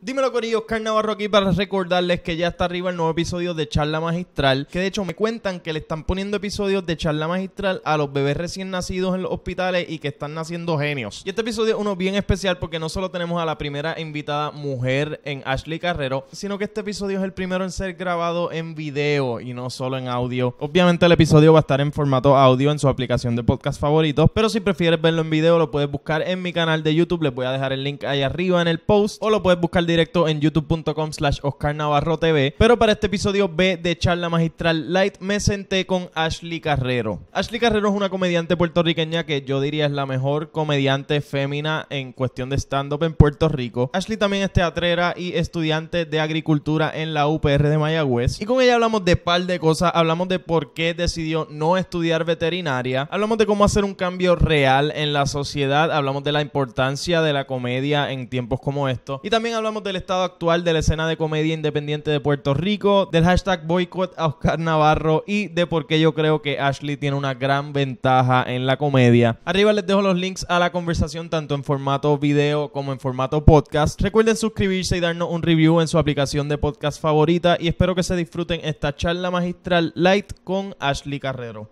Dímelo Corillo, Oscar Navarro aquí para recordarles que ya está arriba el nuevo episodio de Charla Magistral, que de hecho me cuentan que le están poniendo episodios de Charla Magistral a los bebés recién nacidos en los hospitales y que están naciendo genios. Y este episodio es uno bien especial porque no solo tenemos a la primera invitada mujer en Ashley Carrero, sino que este episodio es el primero en ser grabado en video y no solo en audio. Obviamente el episodio va a estar en formato audio en su aplicación de podcast favoritos, pero si prefieres verlo en video lo puedes buscar en mi canal de YouTube, les voy a dejar el link ahí arriba en el post o lo puedes buscar directo en youtube.com slash Oscar TV. Pero para este episodio B de Charla Magistral Light me senté con Ashley Carrero. Ashley Carrero es una comediante puertorriqueña que yo diría es la mejor comediante fémina en cuestión de stand-up en Puerto Rico. Ashley también es teatrera y estudiante de agricultura en la UPR de Mayagüez. Y con ella hablamos de par de cosas. Hablamos de por qué decidió no estudiar veterinaria. Hablamos de cómo hacer un cambio real en la sociedad. Hablamos de la importancia de la comedia en tiempos como estos. Y también hablamos del estado actual de la escena de comedia independiente de Puerto Rico, del hashtag Boycott a Oscar Navarro y de por qué yo creo que Ashley tiene una gran ventaja en la comedia. Arriba les dejo los links a la conversación tanto en formato video como en formato podcast. Recuerden suscribirse y darnos un review en su aplicación de podcast favorita y espero que se disfruten esta charla magistral light con Ashley Carrero.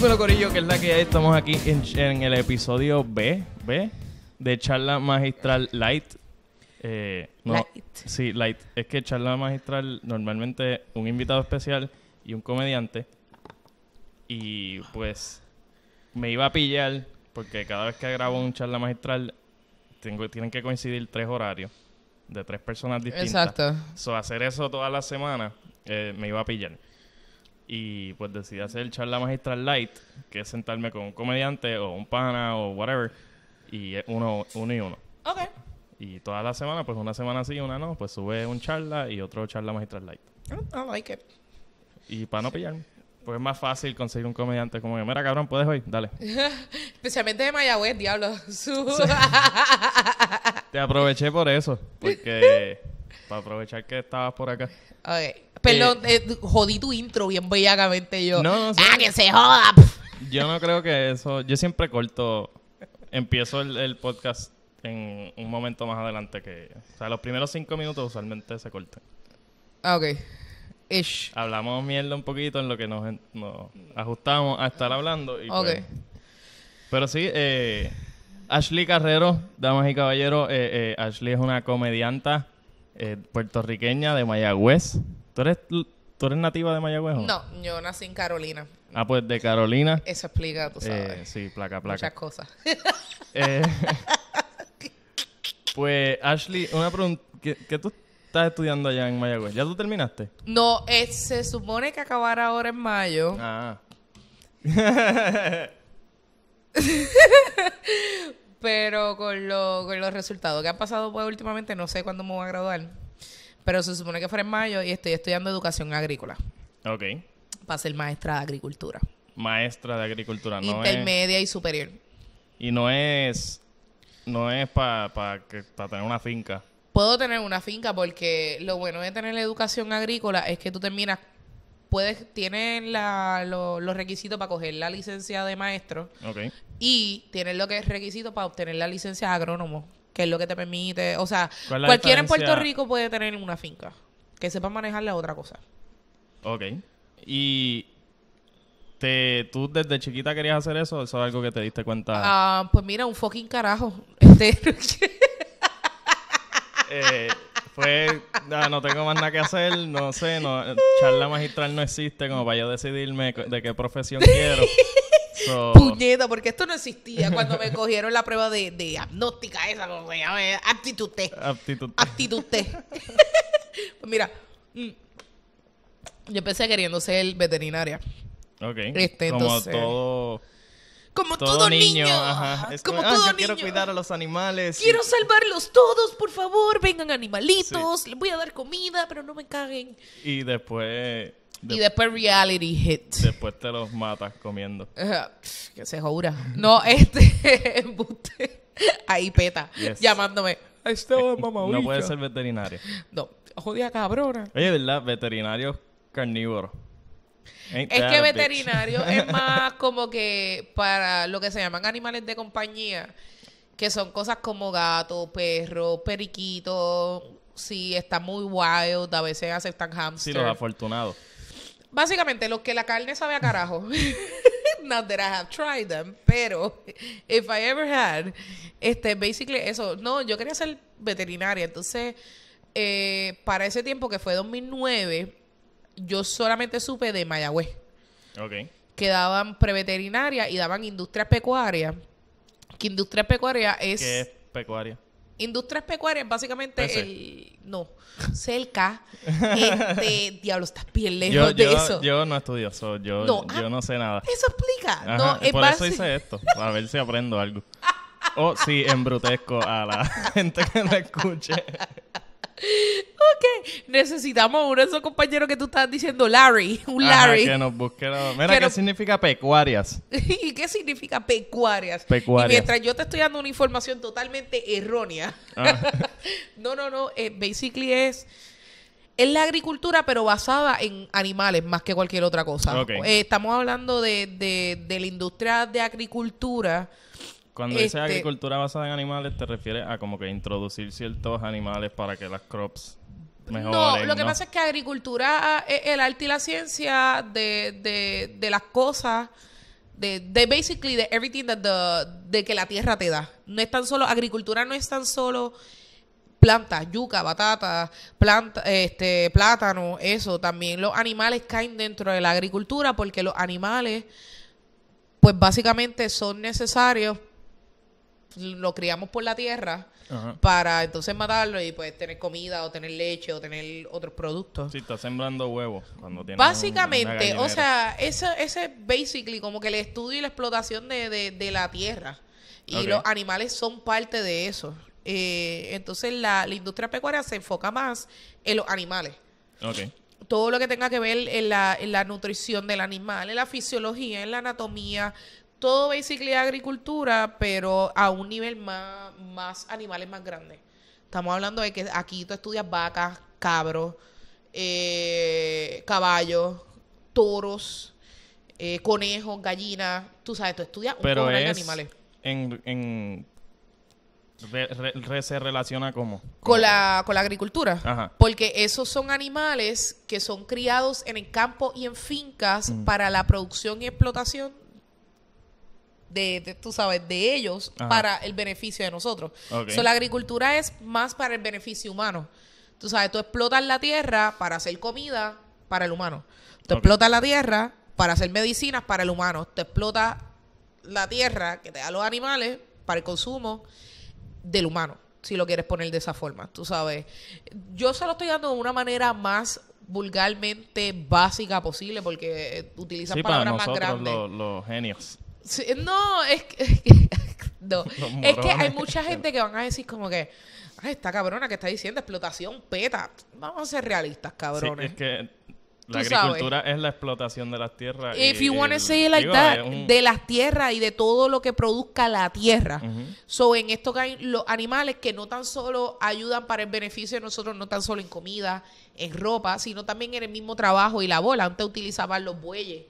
pero Corillo, que es la que Estamos aquí en, el episodio B, B de Charla Magistral Light. Eh, no, light. Sí, Light. Es que Charla Magistral normalmente un invitado especial y un comediante. Y pues me iba a pillar porque cada vez que grabo un Charla Magistral tengo, tienen que coincidir tres horarios de tres personas distintas. Exacto. hacer eso toda la semana eh, me iba a pillar y pues decidí hacer el charla magistral light, que es sentarme con un comediante o un pana o whatever, y uno, uno y uno. Ok. Y todas la semana, pues una semana sí, una no, pues sube un charla y otro charla magistral light. Oh, I like it. Y para no pillarme. Pues es más fácil conseguir un comediante como yo. mira cabrón, puedes hoy, dale. Especialmente de Mayagüez, diablo. Te aproveché por eso, porque Para aprovechar que estabas por acá. Perdón, eh, eh, jodí tu intro bien bellacamente yo. No, no sé. ¡Ah, que se joda! Yo no creo que eso. Yo siempre corto. Empiezo el, podcast en un momento más adelante que. O sea, los primeros cinco minutos usualmente se cortan. Ah, ok. Hablamos mierda un poquito en lo que nos, ajustamos a estar hablando. Y pues ok. pero sí, eh, Ashley Carrero, damas y caballeros, Ashley es una comedianta eh, puertorriqueña de Mayagüez. ¿Tú eres, nativa de Mayagüez? ¿o? No, yo nací en Carolina. Ah, pues de Carolina. Eso explica, tú eh, sabes. sí, placa, placa. Muchas cosas. Eh, pues, Ashley, una pregunta. ¿Qué, tú estás estudiando allá en Mayagüez? ¿Ya tú terminaste? No, se supone que acabará ahora en mayo. Ah. Pero con, con los resultados que han pasado pues, últimamente, no sé cuándo me voy a graduar. Pero se supone que fuera en mayo y estoy estudiando educación agrícola. Ok. Para ser maestra de agricultura. Maestra de agricultura, ¿no? Intermedia y superior. Y no es. No es para tener una finca. Puedo tener una finca porque lo bueno de tener la educación agrícola es que tú terminas puedes, tienen la, los requisitos para coger la licencia de maestro okay. y tienes lo que es requisito para obtener la licencia de agrónomo, que es lo que te permite, o sea, cualquiera en Puerto Rico puede tener una finca, que sepa manejar la otra cosa. Ok. Y te, tú desde chiquita querías hacer eso, eso es algo que te diste cuenta. Ah, pues mira, un fucking carajo. Este... eh, pues no, tengo más nada que hacer, no sé, no, charla magistral no existe como vaya a decidirme de qué profesión quiero. Puñeta, porque esto no existía cuando me cogieron la prueba de, de esa, como se llama, aptitud T. Aptitud T. pues mira, mm, yo empecé queriendo ser veterinaria. Ok. Este, como todo como todo, niño. como, todo niño. Ah, quiero cuidar a los animales. Quiero salvarlos todos, por favor. Vengan animalitos. Les voy a dar comida, pero no me caguen. Y después. y después reality hit. Después te los matas comiendo. que se jura. No, este. Ahí peta. Llamándome. Eh, no puede ser veterinario. No. jodía cabrona. Oye, ¿verdad? Veterinario carnívoro es que veterinario es más como que para lo que se llaman animales de compañía, que son cosas como gatos, perro, periquito, sí, está muy wild, a veces aceptan hamster. Sí, los afortunados. Básicamente, lo que la carne sabe a carajo. Not that I have tried them, pero if I ever had, este, basically eso. No, yo quería ser veterinaria, entonces eh, para ese tiempo que fue 2009, yo solamente supe de Mayagüez. Ok. Que daban preveterinaria y daban industria pecuaria, Que industria pecuaria es. ¿Qué es pecuaria? Industrias pecuarias, básicamente el. No, cerca. este, diablo, estás bien lejos de eso. Yo no estudio, eso yo, no, yo ah, no sé nada. Eso explica. no, es por eso hice esto, a ver si aprendo algo. O si sí, embrutezco a la gente que me escuche. Ok, necesitamos uno de esos compañeros que tú estás diciendo, Larry, un Larry. que nos Mira, ¿qué significa pecuarias? ¿Y qué significa pecuarias? Y mientras yo te estoy dando una información totalmente errónea. Ah. no, no, no, eh, basically es... Es la agricultura, pero basada en animales más que cualquier otra cosa. Eh, estamos hablando de, de la industria de agricultura cuando este, dices agricultura basada en animales, te refieres a como que introducir ciertos animales para que las crops mejoren. No, lo que pasa es que agricultura es eh, eh, el arte y la ciencia de, de, las cosas, de, basically de everything that the, de que la tierra te da. No es tan solo, agricultura no es tan solo plantas, yuca, batata, planta, este, plátano, eso también. Los animales caen dentro de la agricultura porque los animales, pues básicamente son necesarios lo criamos por la tierra para entonces matarlo y pues tener comida o tener leche o tener otros productos. Sí, está sembrando huevos cuando tiene Básicamente, o sea, ese, ese es basically como que el estudio y la explotación de, de, la tierra. Y los animales son parte de eso. Eh, entonces la, industria pecuaria se enfoca más en los animales. Todo lo que tenga que ver en la, en la nutrición del animal, en la fisiología, en la anatomía, todo basically agricultura, pero a un nivel más, más animales más grandes. Estamos hablando de que aquí tú estudias vacas, cabros, eh, caballos, toros, eh, conejos, gallinas. Tú sabes, tú estudias un pero de animales. En, en se relaciona cómo? con la, con la agricultura. Porque esos son animales que son criados en el campo y en fincas para la producción y explotación de, tú sabes, de ellos para el beneficio de nosotros. la agricultura es más para el beneficio humano. Tú sabes, tú explotas la tierra para hacer comida para el humano. Tú explotas la tierra para hacer medicinas para el humano. Tú explotas la tierra que te da los animales para el consumo del humano, si lo quieres poner de esa forma, tú sabes. Yo se lo estoy dando de una manera más vulgarmente básica posible porque utilizas palabras más grandes. los genios no, es que, no. es que hay mucha gente que van a decir como que, esta cabrona que está diciendo explotación peta. Vamos a ser realistas, cabrones. es que la agricultura es la explotación de las tierras. If y, you want say it like that, de las tierras y de todo lo que produzca la tierra. So, en esto que hay los animales que no tan solo ayudan para el beneficio de nosotros, no tan solo en comida, en ropa, sino también en el mismo trabajo y la bola. Antes utilizaban los bueyes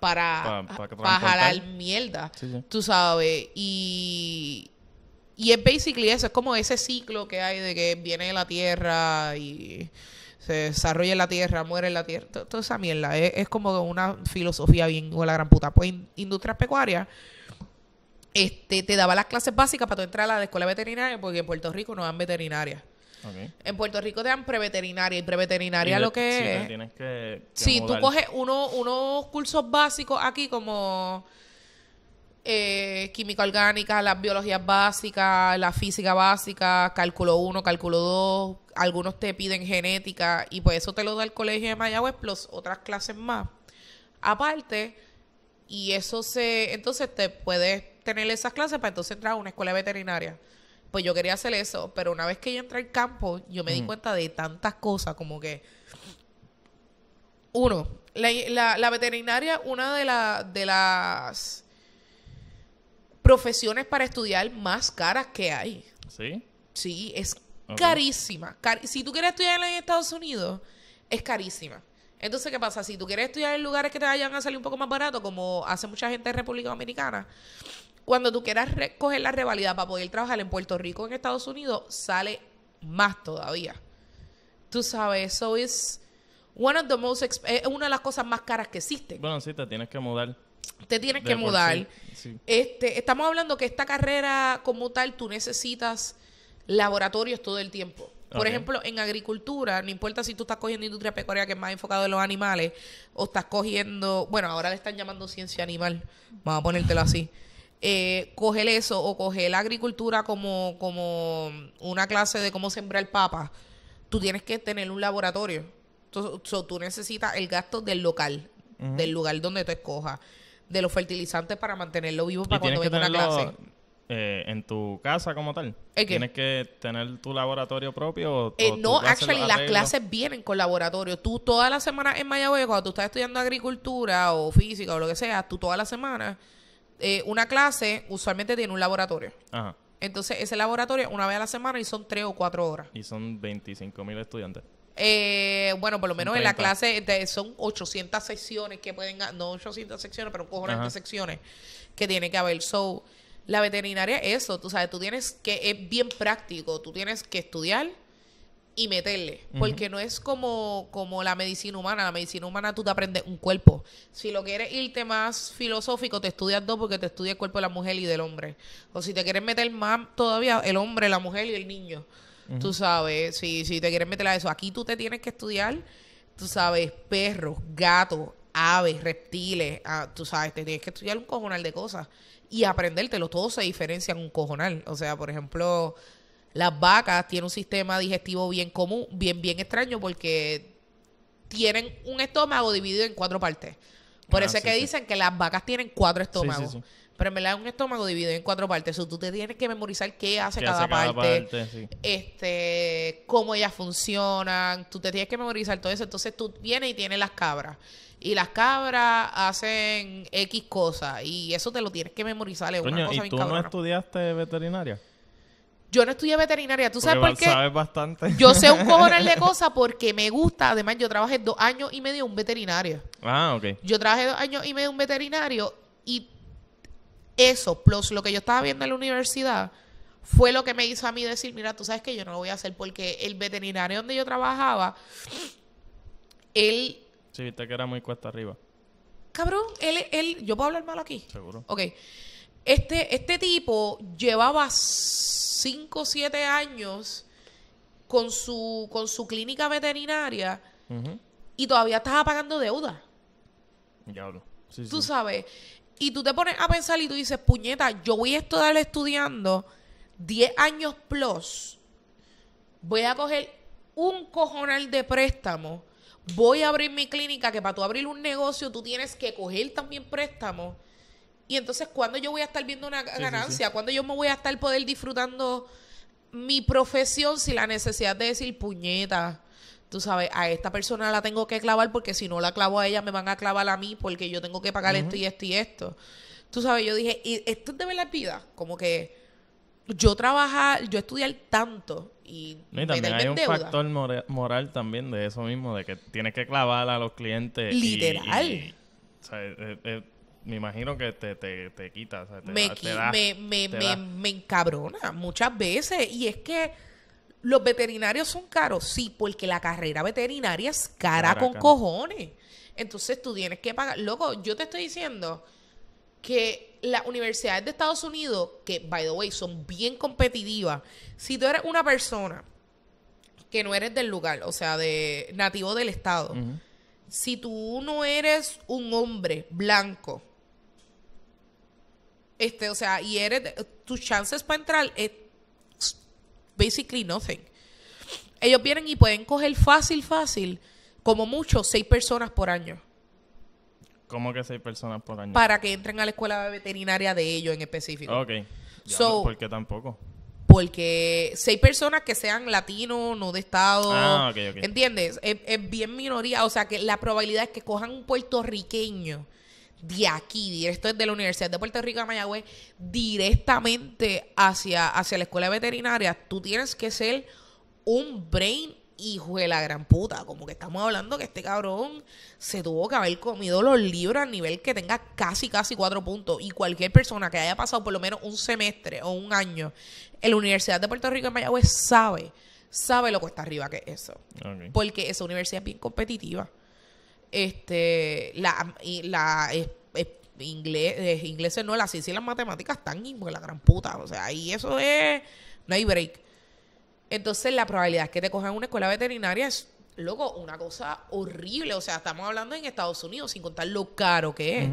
para, para, jalar mierda, tú sabes. Y, y es basically eso, es como ese ciclo que hay de que viene la tierra y se desarrolla la tierra, muere en la tierra, toda esa mierda. Es, como una filosofía bien o la gran puta. Pues industrias pecuarias. Este, te daba las clases básicas para tú entrar a la escuela veterinaria, porque en Puerto Rico no dan veterinaria. En Puerto Rico te dan preveterinaria. Y preveterinaria lo que sí, Tienes que, sí, tú coges uno, unos cursos básicos aquí como eh, química orgánica, las biologías básicas, la física básica, cálculo 1, cálculo 2. Algunos te piden genética y pues eso te lo da el colegio de Mayagüez plus otras clases más. Aparte, y eso se. Entonces te puedes tener esas clases para entonces entrar a una escuela veterinaria. Pues yo quería hacer eso, pero una vez que yo entré al campo, yo me di cuenta de tantas cosas, como que. Uno, la, veterinaria, una de, las profesiones para estudiar más caras que hay. ¿Sí? Sí, es carísima. si tú quieres estudiar en Estados Unidos, es carísima. Entonces, ¿qué pasa? Si tú quieres estudiar en lugares que te vayan a salir un poco más barato, como hace mucha gente en República Dominicana, cuando tú quieras recoger la revalida para poder trabajar en Puerto Rico, en Estados Unidos, sale más todavía. Tú sabes, eso es one of the most es una de las cosas más caras que existen. Bueno, sí, te tienes que mudar. Te tienes que mudar. Este, estamos hablando que esta carrera como tal, tú necesitas laboratorios todo el tiempo. Por ejemplo, en agricultura, no importa si tú estás cogiendo industria pecuaria que es más enfocado en los animales, o estás cogiendo, bueno, ahora le están llamando ciencia animal, vamos a ponértelo así eh, coger eso o coger la agricultura como, como una clase de cómo sembrar papas, tú tienes que tener un laboratorio. tú necesitas el gasto del local, del lugar donde tú escojas, de los fertilizantes para mantenerlo vivo para cuando venga una clase. Eh, en tu casa como tal. ¿Tienes que tener tu laboratorio propio? O, eh, no, actually, las clases vienen con laboratorio. Tú todas las semanas en Mayagüez, cuando tú estás estudiando agricultura o física o lo que sea, tú todas las semanas eh, una clase usualmente tiene un laboratorio. Entonces, ese laboratorio una vez a la semana y son tres o cuatro horas. Y son 25 mil estudiantes. Eh, bueno, por lo menos en la clase son 800 secciones que pueden, no 800 secciones, pero cojones de secciones que tiene que haber. So, la veterinaria eso, tú sabes, tú tienes que, es bien práctico, tú tienes que estudiar, y meterle, porque no es como, como la medicina humana, la medicina humana tú te aprendes un cuerpo. Si lo quieres irte más filosófico, te estudias dos porque te estudias el cuerpo de la mujer y del hombre. O si te quieres meter más todavía, el hombre, la mujer y el niño. Tú sabes, si, si te quieres meter a eso, aquí tú te tienes que estudiar, tú sabes, perros, gatos, aves, reptiles, ah, tú sabes, te tienes que estudiar un cojonal de cosas y aprendértelo. Todos se diferencian un cojonal. O sea, por ejemplo, las vacas tienen un sistema digestivo bien común, bien, bien extraño, porque tienen un estómago dividido en cuatro partes. Por ah, eso es que dicen que las vacas tienen cuatro estómagos. pero en verdad es un estómago dividido en cuatro partes. tú te tienes que memorizar qué hace, cada, parte, este, cómo ellas funcionan. Tú te tienes que memorizar todo eso. Entonces tú vienes y tienes las cabras. Y las cabras hacen X cosas. Y eso te lo tienes que memorizar. una cosa ¿y tú no estudiaste veterinaria? Yo no estudié veterinaria, ¿tú sabes por qué? bastante. Yo sé un cojonal de cosas porque me gusta. Además, yo trabajé dos años y medio en un veterinario. Ah, ok. Yo trabajé dos años y medio en un veterinario y eso, plus lo que yo estaba viendo en la universidad, fue lo que me hizo a mí decir, mira, tú sabes que yo no lo voy a hacer porque el veterinario donde yo trabajaba, él... Sí, viste que era muy cuesta arriba. Cabrón, él, él, yo puedo hablar mal aquí. Seguro. Ok. Este, este tipo llevaba 5 o 7 años con su, con su clínica veterinaria y todavía estaba pagando deuda. ya tú sabes. Y tú te pones a pensar y tú dices, puñeta, yo voy a estudiar estudiando 10 años plus. Voy a coger un cojonal de préstamo. Voy a abrir mi clínica, que para tú abrir un negocio tú tienes que coger también préstamo y entonces, ¿cuándo yo voy a estar viendo una ganancia? ¿Cuándo yo me voy a estar poder disfrutando mi profesión sin la necesidad de decir puñeta? Tú sabes, a esta persona la tengo que clavar porque si no la clavo a ella me van a clavar a mí porque yo tengo que pagar esto y esto y esto. Tú sabes, yo dije, y esto es de verdad vida, como que yo trabajar, yo estudiar tanto y, también hay un factor moral, también de eso mismo, de que tienes que clavar a los clientes. Literal. o sea, me imagino que te, te, te quita. me, me, me, encabrona muchas veces. Y es que los veterinarios son caros, sí, porque la carrera veterinaria es cara, con cojones. Entonces tú tienes que pagar. Loco, yo te estoy diciendo que las universidades de Estados Unidos, que, by the way, son bien competitivas, si tú eres una persona que no eres del lugar, o sea, de nativo del estado, si tú no eres un hombre blanco, este, o sea, y eres, tus chances para entrar es basically nothing. Ellos vienen y pueden coger fácil, fácil, como mucho, seis personas por año. ¿Cómo que seis personas por año? Para que entren a la escuela veterinaria de ellos en específico. Ok. ¿Por qué tampoco? Porque seis personas que sean latinos, no de estado. Ah, ¿Entiendes? es, bien minoría. O sea, que la probabilidad es que cojan un puertorriqueño de aquí, esto es de la Universidad de Puerto Rico de Mayagüez, directamente hacia, hacia la escuela veterinaria, tú tienes que ser un brain hijo de la gran puta. Como que estamos hablando que este cabrón se tuvo que haber comido los libros a nivel que tenga casi, casi cuatro puntos. Y cualquier persona que haya pasado por lo menos un semestre o un año en la Universidad de Puerto Rico de Mayagüez sabe, sabe lo que está arriba que es eso. Porque esa universidad es bien competitiva este, la, y la es, inglés, ingleses no, la ciencia y las matemáticas están la gran puta. O sea, ahí eso es, no hay break. Entonces, la probabilidad que te cojan una escuela veterinaria es, loco, una cosa horrible. O sea, estamos hablando en Estados Unidos, sin contar lo caro que es.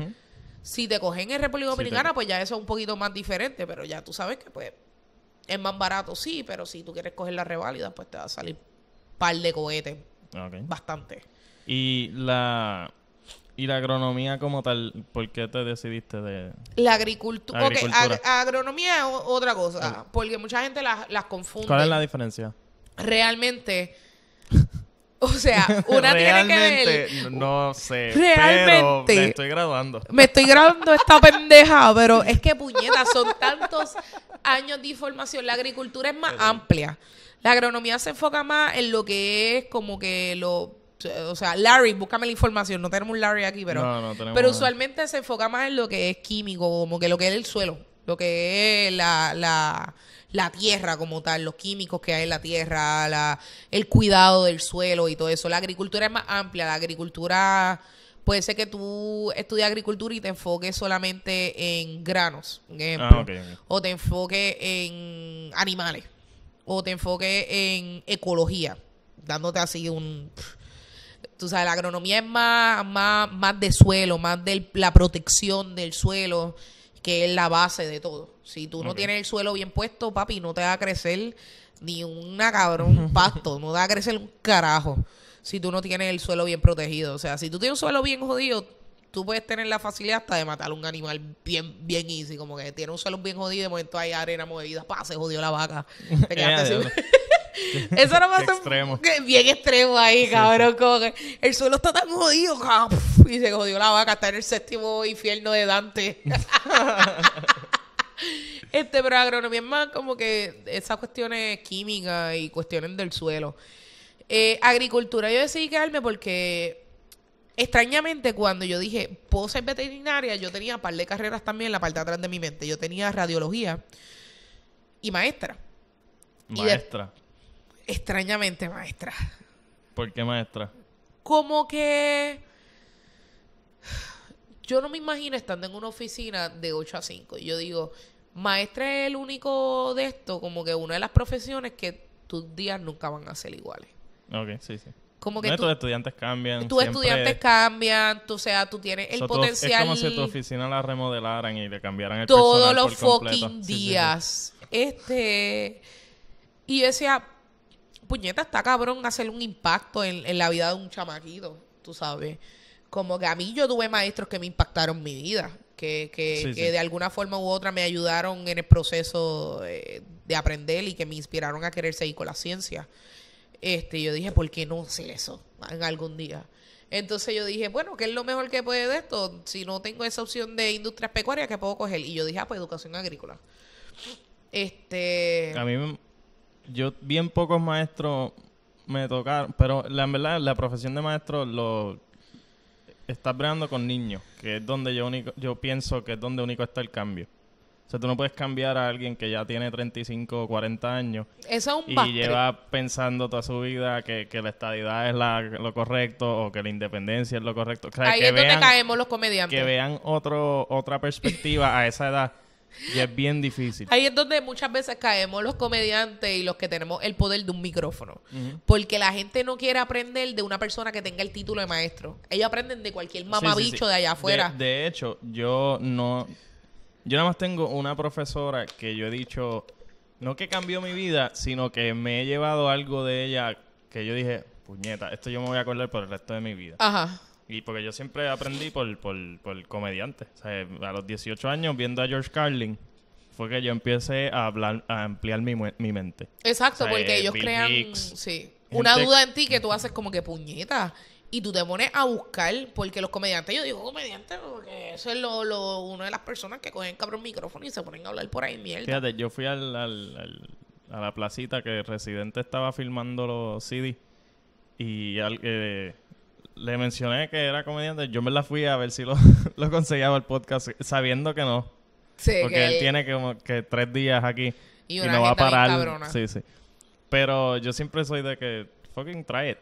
Si te cogen en República Dominicana, pues ya eso es un poquito más diferente, pero ya tú sabes que, pues, es más barato, sí, pero si tú quieres coger la reválida, pues te va a salir par de cohetes. Bastante. Y la, y la agronomía como tal, ¿por qué te decidiste de...? La agricultura. agronomía es otra cosa, ah. porque mucha gente las confunde. ¿Cuál es la diferencia? Realmente... O sea, una tiene que ver. No sé. Realmente. Pero me estoy graduando. Me estoy graduando esta pendeja, pero es que puñeta, son tantos años de formación, La agricultura es más amplia. La agronomía se enfoca más en lo que es como que lo o sea, Larry, búscame la información, no tenemos un Larry aquí, pero, pero usualmente se enfoca más en lo que es químico, como que lo que es el suelo, lo que es la, tierra como tal, los químicos que hay en la tierra, el cuidado del suelo y todo eso. La agricultura es más amplia, la agricultura puede ser que tú estudies agricultura y te enfoques solamente en granos, ah, ejemplo, o te enfoques en animales, o te enfoques en ecología, dándote así un tú sabes, la agronomía es más, más, más de suelo, más de la protección del suelo, que es la base de todo. Si tú no tienes el suelo bien puesto, papi, no te va a crecer ni una cabrón, un pasto, no te va a crecer un carajo si tú no tienes el suelo bien protegido. O sea, si tú tienes un suelo bien jodido, tú puedes tener la facilidad hasta de matar a un animal bien, bien easy, como que tiene un suelo bien jodido de momento hay arena movida, pa, se jodió la vaca. Eso no pasa. extremo. Bien extremo ahí, cabrón. el suelo está tan jodido, Y se jodió la vaca. Está en el séptimo infierno de Dante. este, pero agronomía es más como que esas cuestiones químicas y cuestiones del suelo. Eh, agricultura, yo decidí quedarme porque extrañamente cuando yo dije, puedo ser veterinaria, yo tenía un par de carreras también la parte atrás de mi mente. Yo tenía radiología y maestra. Maestra. Extrañamente, maestra. ¿Por qué maestra? Como que... Yo no me imagino estando en una oficina de 8 a 5. Y Yo digo, maestra es el único de esto, como que una de las profesiones que tus días nunca van a ser iguales. Ok, sí, sí. Como que tus estudiantes cambian. Tus estudiantes cambian, tú, o sea, tú tienes el potencial. Es como si tu oficina la remodelaran y le cambiaran el Todos los por fucking completo. días. Este. Y yo decía, puñeta, está cabrón hacer un impacto en, la vida de un chamaquito, tú sabes. Como que a mí yo tuve maestros que me impactaron mi vida, que, de alguna forma u otra me ayudaron en el proceso eh, de, aprender y que me inspiraron a querer seguir con la ciencia. Este, yo dije, ¿por qué no hacer eso en algún día? Entonces yo dije, bueno, ¿qué es lo mejor que puede de esto? Si no tengo esa opción de industrias pecuarias, ¿qué puedo coger? Y yo dije, ah, pues educación agrícola. Este... A mí yo bien pocos maestros me tocaron, pero la, verdad la profesión de maestro lo está bregando con niños, que es donde yo único, yo pienso que es donde único está el cambio. O sea, tú no puedes cambiar a alguien que ya tiene 35 o 40 años Eso y lleva pensando toda su vida que, la estadidad es la, lo correcto o que la independencia es lo correcto. Ahí es donde caemos los comediantes. Que vean otro, otra perspectiva a esa edad y es bien difícil. Ahí es donde muchas veces caemos los comediantes y los que tenemos el poder de un micrófono. Porque la gente no quiere aprender de una persona que tenga el título de maestro. Ellos aprenden de cualquier mamabicho de allá afuera. de hecho, yo no. Yo nada más tengo una profesora que yo he dicho. No que cambió mi vida, sino que me he llevado algo de ella que yo dije, puñeta, esto yo me voy a acordar por el resto de mi vida. Ajá. Y porque yo siempre aprendí por, por, comediante. O a los 18 años, viendo a George Carlin, fue que yo empecé a, a ampliar mi, mi mente. Exacto, porque ellos crean una duda en ti que tú haces como que puñeta. Y tú te pones a buscar, porque los comediantes, yo digo comediantes, porque eso es lo, una de las personas que cogen cabrón micrófono y se ponen a hablar por ahí mierda. Fíjate, yo fui al, a la placita que Residente estaba filmando los CDs y al, eh, le mencioné que era comediante. Yo me la fui a ver si lo, lo conseguía el podcast, sabiendo que no. Sí, porque él tiene como que tres días aquí y, no va a parar. Sí, sí. Pero yo siempre soy de que fucking try it.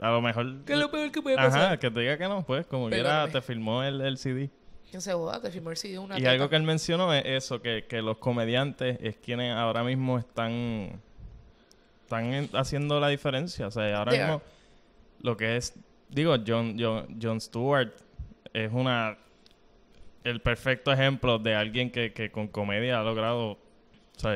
A lo mejor. lo peor que puede pasar? Ajá, que te diga que no, pues, como quiera, te filmó el, CD. se te filmó el CD una Y algo que él mencionó es eso, que, los comediantes es quienes ahora mismo están. Están haciendo la diferencia. O sea, ahora mismo lo que es digo, John, John, John Stewart es una el perfecto ejemplo de alguien que, con comedia ha logrado o sea,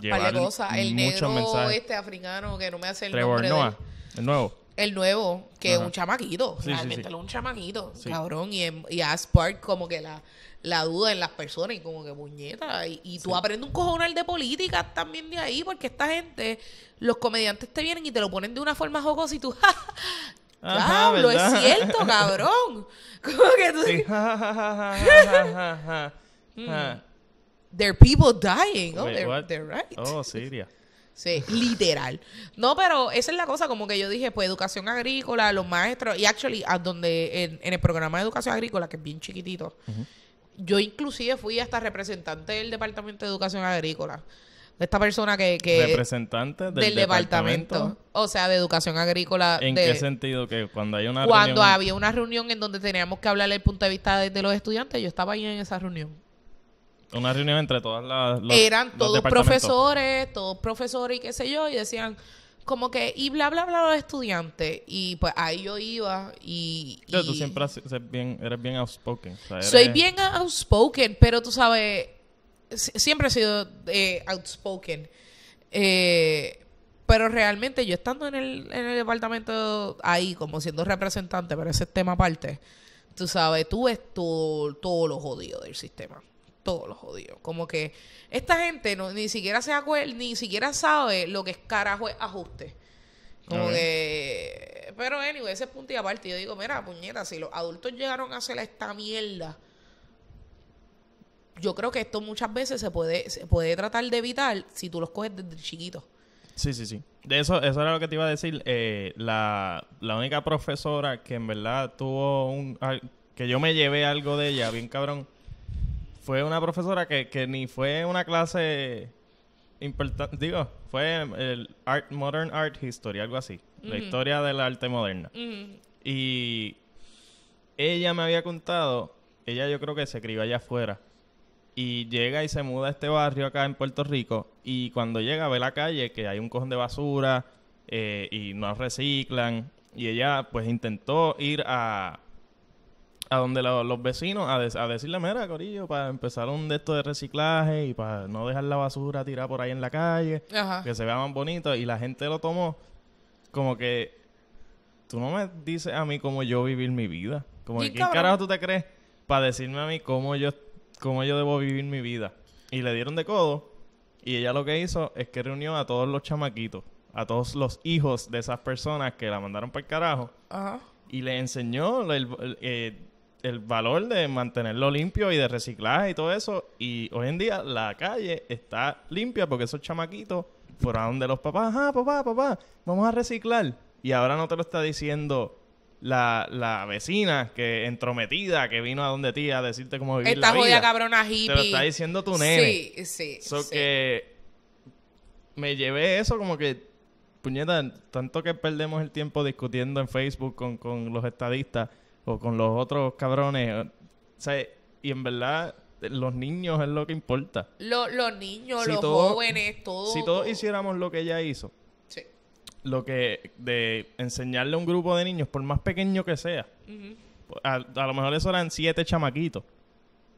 llevar el muchos este africano que no me hace el Trevor Noah, el nuevo el nuevo que es un chamaquito realmente es un chamaquito cabrón y, em, y a como que la, la duda en las personas y como que puñeta y, y tú aprendes un cojonal de política también de ahí porque esta gente los comediantes te vienen y te lo ponen de una forma jocosa y tú Diablo, es cierto, cabrón. ¿Cómo que tú? Sí. Hmm. There people dying. Oh, they're, right. Oh, Siria. Sí, literal. No, pero esa es la cosa, como que yo dije, pues educación agrícola, los maestros, y actually, donde en, el programa de educación agrícola, que es bien chiquitito, yo inclusive fui hasta representante del Departamento de Educación Agrícola esta persona que... Representante del, departamento. O sea, de educación agrícola. ¿En qué sentido? Que cuando hay una Cuando había una reunión en donde teníamos que hablar el punto de vista de, los estudiantes, yo estaba ahí en esa reunión. Una reunión entre todas las... Los, Eran todos profesores, todos profesores y qué sé yo, y decían como que, y bla, bla, bla, los estudiantes. Y pues ahí yo iba y... y... tú siempre eres bien, eres bien outspoken. Soy bien outspoken, pero tú sabes siempre he sido eh, outspoken. Eh, pero realmente yo estando en el, departamento ahí, como siendo representante, para ese tema aparte, tú sabes, tú ves todo, todos lo jodido del sistema. Todo lo jodido. Como que esta gente ni siquiera se acuerda, ni siquiera sabe lo que es carajo ajuste. Como Pero, anyway, ese punto y aparte. Yo digo, mira, puñeta, si los adultos llegaron a hacer esta mierda yo creo que esto muchas veces se puede, se puede tratar de evitar si tú los coges desde chiquitos. Sí, sí, sí. De eso, eso era lo que te iba a decir. Eh, la, única profesora que en verdad tuvo un... que yo me llevé algo de ella, bien cabrón, fue una profesora que, ni fue una clase importante, digo, fue el art, Modern Art History, algo así, la historia del arte moderna. Y ella me había contado, ella yo creo que se crió allá afuera, y llega y se muda a este barrio acá en Puerto Rico y cuando llega ve la calle que hay un cojón de basura eh, y no reciclan y ella pues intentó ir a a donde los vecinos a, decirle mira corillo para empezar un de esto de reciclaje y para no dejar la basura tirada por ahí en la calle que se vea más bonito y la gente lo tomó como que tú no me dices a mí cómo yo vivir mi vida como que carajo tú te crees para decirme a mí cómo yo cómo yo debo vivir mi vida. Y le dieron de codo. Y ella lo que hizo es que reunió a todos los chamaquitos, a todos los hijos de esas personas que la mandaron para el carajo. Ajá. Y le enseñó eh, el, valor de mantenerlo limpio y de reciclar y todo eso. Y hoy en día la calle está limpia porque esos chamaquitos fueron de los papás. Ah, papá, papá, vamos a reciclar. Y ahora no te lo está diciendo la, vecina que entrometida que vino a donde tía a decirte cómo vivir Esta la vida. cabrona Te lo está diciendo tu nene. Sí, sí. que me llevé eso como que, puñeta, tanto que perdemos el tiempo discutiendo en Facebook con, los estadistas o con los otros cabrones. y en verdad los niños es lo que importa. los niños, los jóvenes, todo. Si todos hiciéramos lo que ella hizo, lo que de enseñarle a un grupo de niños, por más pequeño que sea, a, lo mejor eso eran siete chamaquitos.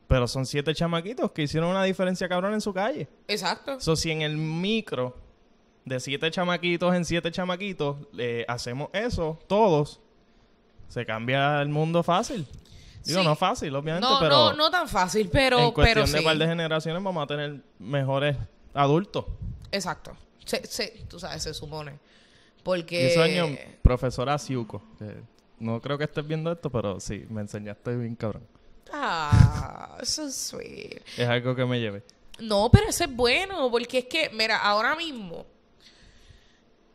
Pero son siete chamaquitos que hicieron una diferencia cabrón en su calle. Exacto. eso si en el micro de siete chamaquitos en siete chamaquitos eh, hacemos eso, todos, se cambia el mundo fácil. Digo, no fácil, obviamente, no, pero... No, tan fácil, pero... En cuestión pero de par de generaciones vamos a tener mejores adultos. Exacto. sí sí tú sabes, se supone. Porque... Yo profesora Siuco. No creo que estés viendo esto, pero sí, me enseñaste bien cabrón. Ah, eso sweet. Es algo que me lleve. No, pero eso es bueno, porque es que, mira, ahora mismo,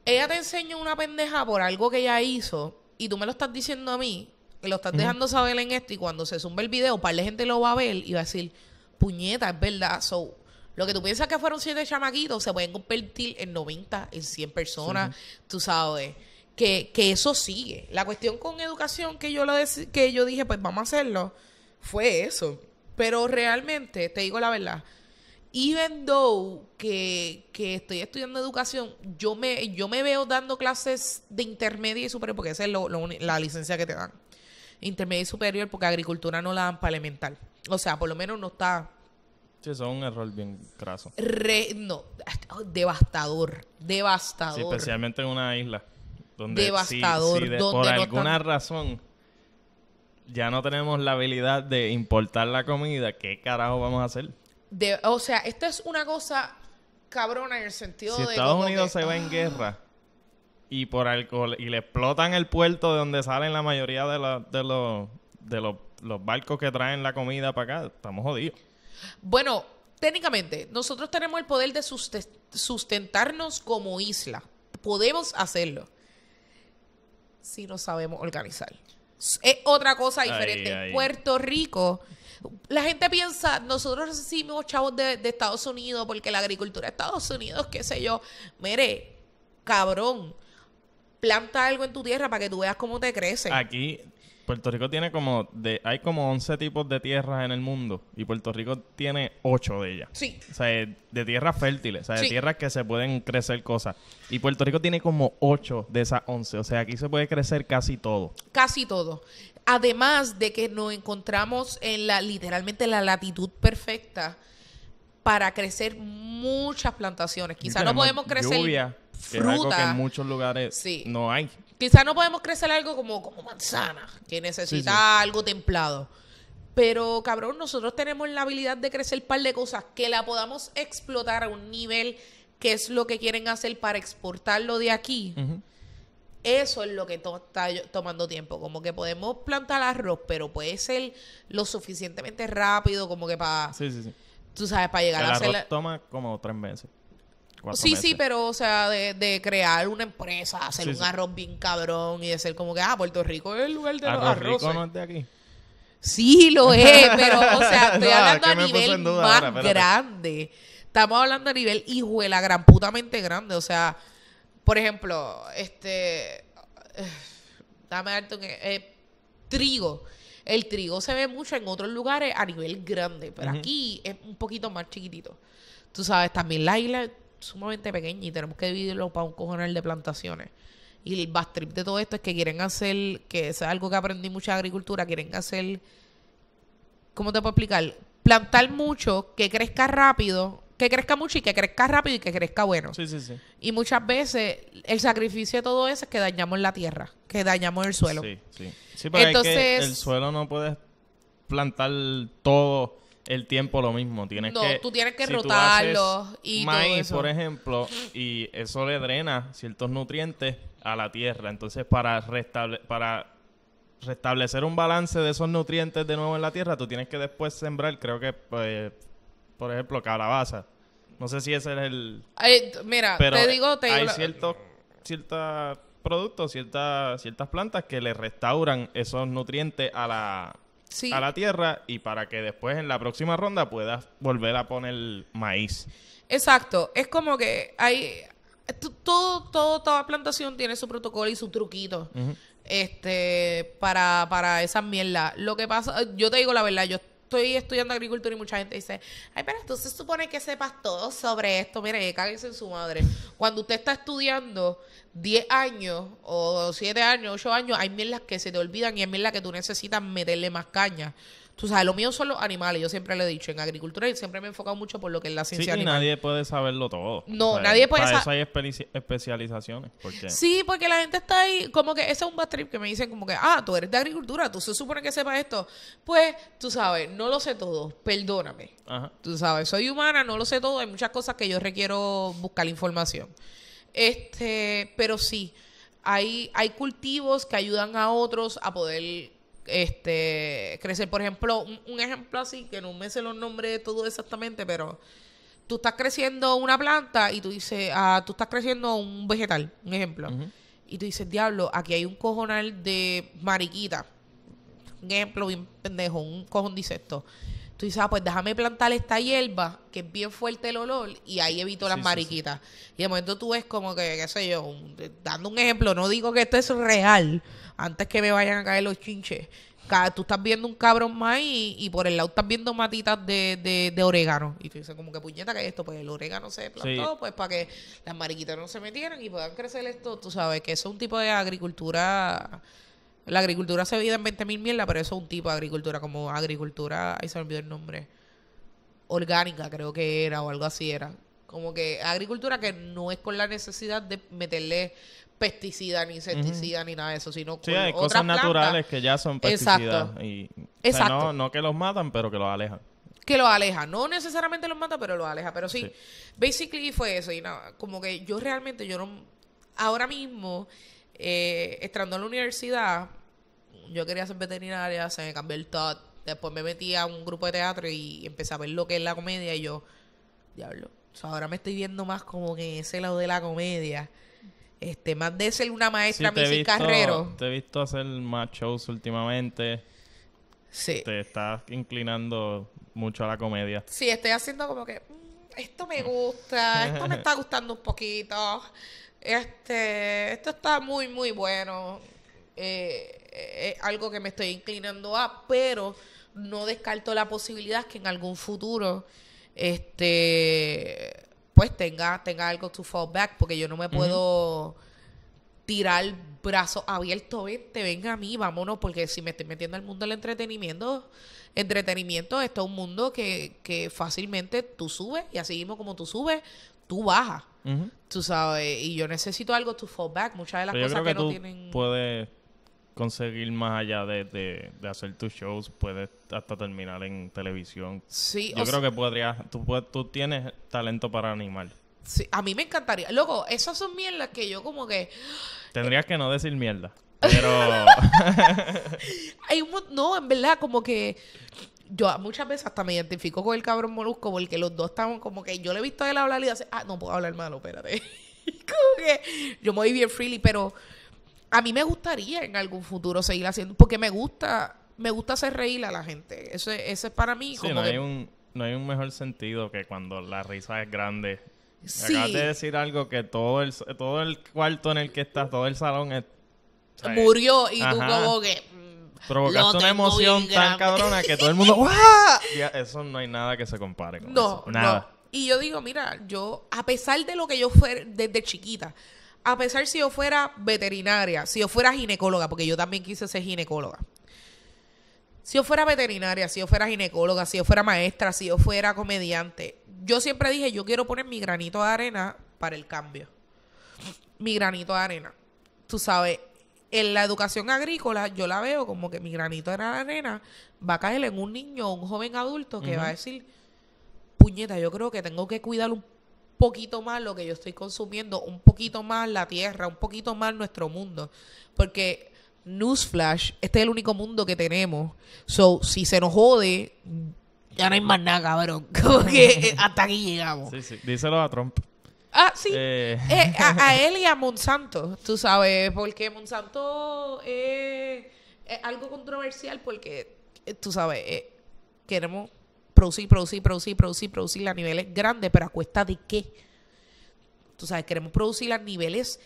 ella te enseñó una pendeja por algo que ella hizo y tú me lo estás diciendo a mí, y lo estás dejando saber en esto y cuando se zumba el video, par de gente lo va a ver y va a decir, puñeta, es verdad, so lo que tú piensas que fueron siete chamaquitos se pueden convertir en 90, en 100 personas, tú sabes. Que, eso sigue. La cuestión con educación que yo, lo que yo dije, pues vamos a hacerlo, fue eso. Pero realmente, te digo la verdad, even though que, estoy estudiando educación, yo me, yo me veo dando clases de intermedia y superior, porque esa es la licencia que te dan. Intermedia y superior, porque agricultura no la dan para elemental. O sea, por lo menos no está Sí, eso es un error bien graso no, oh, devastador, devastador. especialmente en una isla. Donde devastador. Si, por alguna razón ya no tenemos la habilidad de importar la comida, ¿qué carajo vamos a hacer? De, o sea, esto es una cosa cabrona en el sentido si de... Estados Unidos se va en ah. guerra y por alcohol y le explotan el puerto de donde salen la mayoría de, la, de, los, de los barcos que traen la comida para acá, estamos jodidos. Bueno, técnicamente, nosotros tenemos el poder de sustentarnos como isla. Podemos hacerlo si no sabemos organizar. Es otra cosa diferente. Puerto Rico, la gente piensa, nosotros recibimos chavos de, de Estados Unidos porque la agricultura de Estados Unidos, qué sé yo. Mire, cabrón, planta algo en tu tierra para que tú veas cómo te crece. Aquí, Puerto Rico tiene como de hay como 11 tipos de tierras en el mundo y Puerto Rico tiene 8 de ellas. Sí. O sea, eh, de tierras fértiles, o sea, de tierras que se pueden crecer cosas. Y Puerto Rico tiene como 8 de esas 11, o sea, aquí se puede crecer casi todo. Casi todo. Además de que nos encontramos en la literalmente la latitud perfecta para crecer muchas plantaciones. Quizás no podemos crecer fruta. Que es algo que en muchos lugares no hay. Quizás no podemos crecer algo como, como manzana, que necesita algo templado. Pero, cabrón, nosotros tenemos la habilidad de crecer un par de cosas que la podamos explotar a un nivel que es lo que quieren hacer para exportarlo de aquí. Eso es lo que está tomando tiempo. Como que podemos plantar arroz, pero puede ser lo suficientemente rápido como que para... Sí, sí, sí. Tú sabes, para llegar a hacer... toma como tres meses. Sí, sí, pero, o sea, de, crear una empresa, hacer un arroz bien cabrón y de ser como que, ah, Puerto Rico es el lugar de los arroces. Sí, lo es, pero, o sea, estoy hablando a nivel más grande. Estamos hablando a nivel hijuela gran putamente grande. O sea, por ejemplo, este. Dame que. E, eh, trigo. El trigo se ve mucho en otros lugares a nivel grande, pero aquí es un poquito más chiquitito. Tú sabes, también la isla sumamente pequeña y tenemos que dividirlo para un cojonal de plantaciones. Y el trip de todo esto es que quieren hacer, que es algo que aprendí mucho mucha agricultura, quieren hacer, ¿cómo te puedo explicar? Plantar mucho, que crezca rápido, que crezca mucho y que crezca rápido y que crezca bueno. Sí, sí, sí. Y muchas veces el sacrificio de todo eso es que dañamos la tierra, que dañamos el suelo. Sí, sí. Sí, pero Entonces, que el suelo no puedes plantar todo el tiempo lo mismo. Tienes no, tú tienes que rotarlo y maíz, por ejemplo, y eso le drena ciertos nutrientes a la tierra. Entonces, para, restable, para restablecer un balance de esos nutrientes de nuevo en la tierra, tú tienes que después sembrar, creo que, pues, por ejemplo, calabaza. No sé si ese es el... mira, pero te digo... Te hay ciertos cierta productos, ciertas ciertas plantas que le restauran esos nutrientes a la a la tierra y para que después en la próxima ronda puedas volver a poner maíz. Exacto, es como que hay todo, toda plantación tiene su protocolo y su truquito. Este para para esa mierda. Lo que pasa, yo te digo la verdad, yo estoy estudiando agricultura y mucha gente dice, ay, pero tú se supone que sepas todo sobre esto. Mire, cáguense en su madre. Cuando usted está estudiando 10 años o 7 años, 8 años, hay mierdas que se te olvidan y hay mierdas que tú necesitas meterle más caña. Tú sabes, lo mío son los animales, yo siempre le he dicho. En agricultura y siempre me he enfocado mucho por lo que es la ciencia sí, y nadie puede saberlo todo. No, nadie puede Para eso hay especializaciones. ¿Por Sí, porque la gente está ahí, como que ese es un bad trip que me dicen como que, ah, tú eres de agricultura, tú se supone que sepas esto. Pues, tú sabes, no lo sé todo, perdóname. Tú sabes, soy humana, no lo sé todo, hay muchas cosas que yo requiero buscar información. Este, pero sí, hay, hay cultivos que ayudan a otros a poder este, crecer. Por ejemplo, un, ejemplo así, que no me sé los nombres de todo exactamente, pero tú estás creciendo una planta y tú dices, ah, tú estás creciendo un vegetal, un ejemplo. Y tú dices, diablo, aquí hay un cojonal de mariquita. Un ejemplo bien pendejo, un cojón de insectos tú dices, ah, pues déjame plantar esta hierba, que es bien fuerte el olor, y ahí evito las mariquitas. Y de momento tú ves como que, qué sé yo, dando un ejemplo, no digo que esto es real, antes que me vayan a caer los chinches. Tú estás viendo un cabrón más y, y por el lado estás viendo matitas de, de, orégano. Y tú dices, como que puñeta que esto, pues el orégano se plantó, pues para que las mariquitas no se metieran y puedan crecer esto, tú sabes, que eso es un tipo de agricultura la agricultura se vida en 20 mil mierda, pero eso es un tipo de agricultura, como agricultura, ahí se me olvidó el nombre, orgánica creo que era o algo así era. Como que agricultura que no es con la necesidad de meterle pesticida ni insecticidas... ni nada de eso, sino sí, hay cosas naturales que ya son pesticidas. Y, no, que los matan, pero que los alejan que los aleja. No necesariamente los mata, pero los aleja. Pero sí, basically fue eso. Y nada, como que yo realmente, yo no. Ahora mismo, eh, estando en la universidad, yo quería ser veterinaria, se me cambió el top. Después me metí a un grupo de teatro y empecé a ver lo que es la comedia y yo, diablo. O ahora me estoy viendo más como que ese lado de la comedia. Este, más de ser una maestra sí, sin Carrero. Te he visto hacer más shows últimamente. Sí. Te estás inclinando mucho a la comedia. Sí, estoy haciendo como que mm, esto me gusta, esto me está gustando un poquito. Este, esto está muy muy bueno. Eh, eh, es algo que me estoy inclinando a, pero no descarto la posibilidad que en algún futuro este pues tenga, tenga algo to fall back, porque yo no me puedo tirar brazos abiertos, vente, venga a mí, vámonos, porque si me estoy metiendo al mundo del entretenimiento, entretenimiento, está es un mundo que, fácilmente tú subes y así mismo como tú subes, tú bajas. Tú sabes, y yo necesito algo to fall back. Muchas de las cosas que, no tienen conseguir más allá de, hacer tus shows, puedes hasta terminar en televisión. Sí, Yo creo que podrías, tú, tú tienes talento para animar. Sí, a mí me encantaría. Luego, esas son mierdas que yo como que... Tendrías que no decir mierda. Pero... Hay no, en verdad, como que yo muchas veces hasta me identifico con el cabrón molusco porque los dos estaban como que yo le he visto a él hablar y dice, ah, no puedo hablar malo, espérate. como que yo me voy bien freely, pero a mí me gustaría en algún futuro seguir haciendo, porque me gusta, me gusta hacer reír a la gente. Eso, es para mí. Sí, no, hay un, no hay un mejor sentido que cuando la risa es grande. Sí. Acabas de decir algo que todo el, todo el cuarto en el que estás, todo el salón es, murió y tú como que mm, provocaste una emoción tan cabrona que todo el mundo eso no hay nada que se compare con eso. Nada. No. Y yo digo, mira, yo, a pesar de lo que yo fue desde chiquita, a pesar si yo fuera veterinaria, si yo fuera ginecóloga, porque yo también quise ser ginecóloga. Si yo fuera veterinaria, si yo fuera ginecóloga, si yo fuera maestra, si yo fuera comediante, yo siempre dije, yo quiero poner mi granito de arena para el cambio. Mi granito de arena. Tú sabes, en la educación agrícola yo la veo como que mi granito de arena va a caer en un niño, un joven adulto que va a decir, puñeta, yo creo que tengo que cuidar un poquito más lo que yo estoy consumiendo, un poquito más la tierra, un poquito más nuestro mundo. Porque, newsflash, este es el único mundo que tenemos. So, si se nos jode, ya no hay más nada, cabrón. Como que eh, hasta aquí llegamos. Sí, sí. Díselo a Trump. Ah, sí. Eh. Eh, a, él y a Monsanto, tú sabes, porque Monsanto es, algo controversial porque, tú sabes, queremos producir, producir, producir, producir, producir a niveles grandes, pero a cuesta de qué? Tú sabes, queremos producir a niveles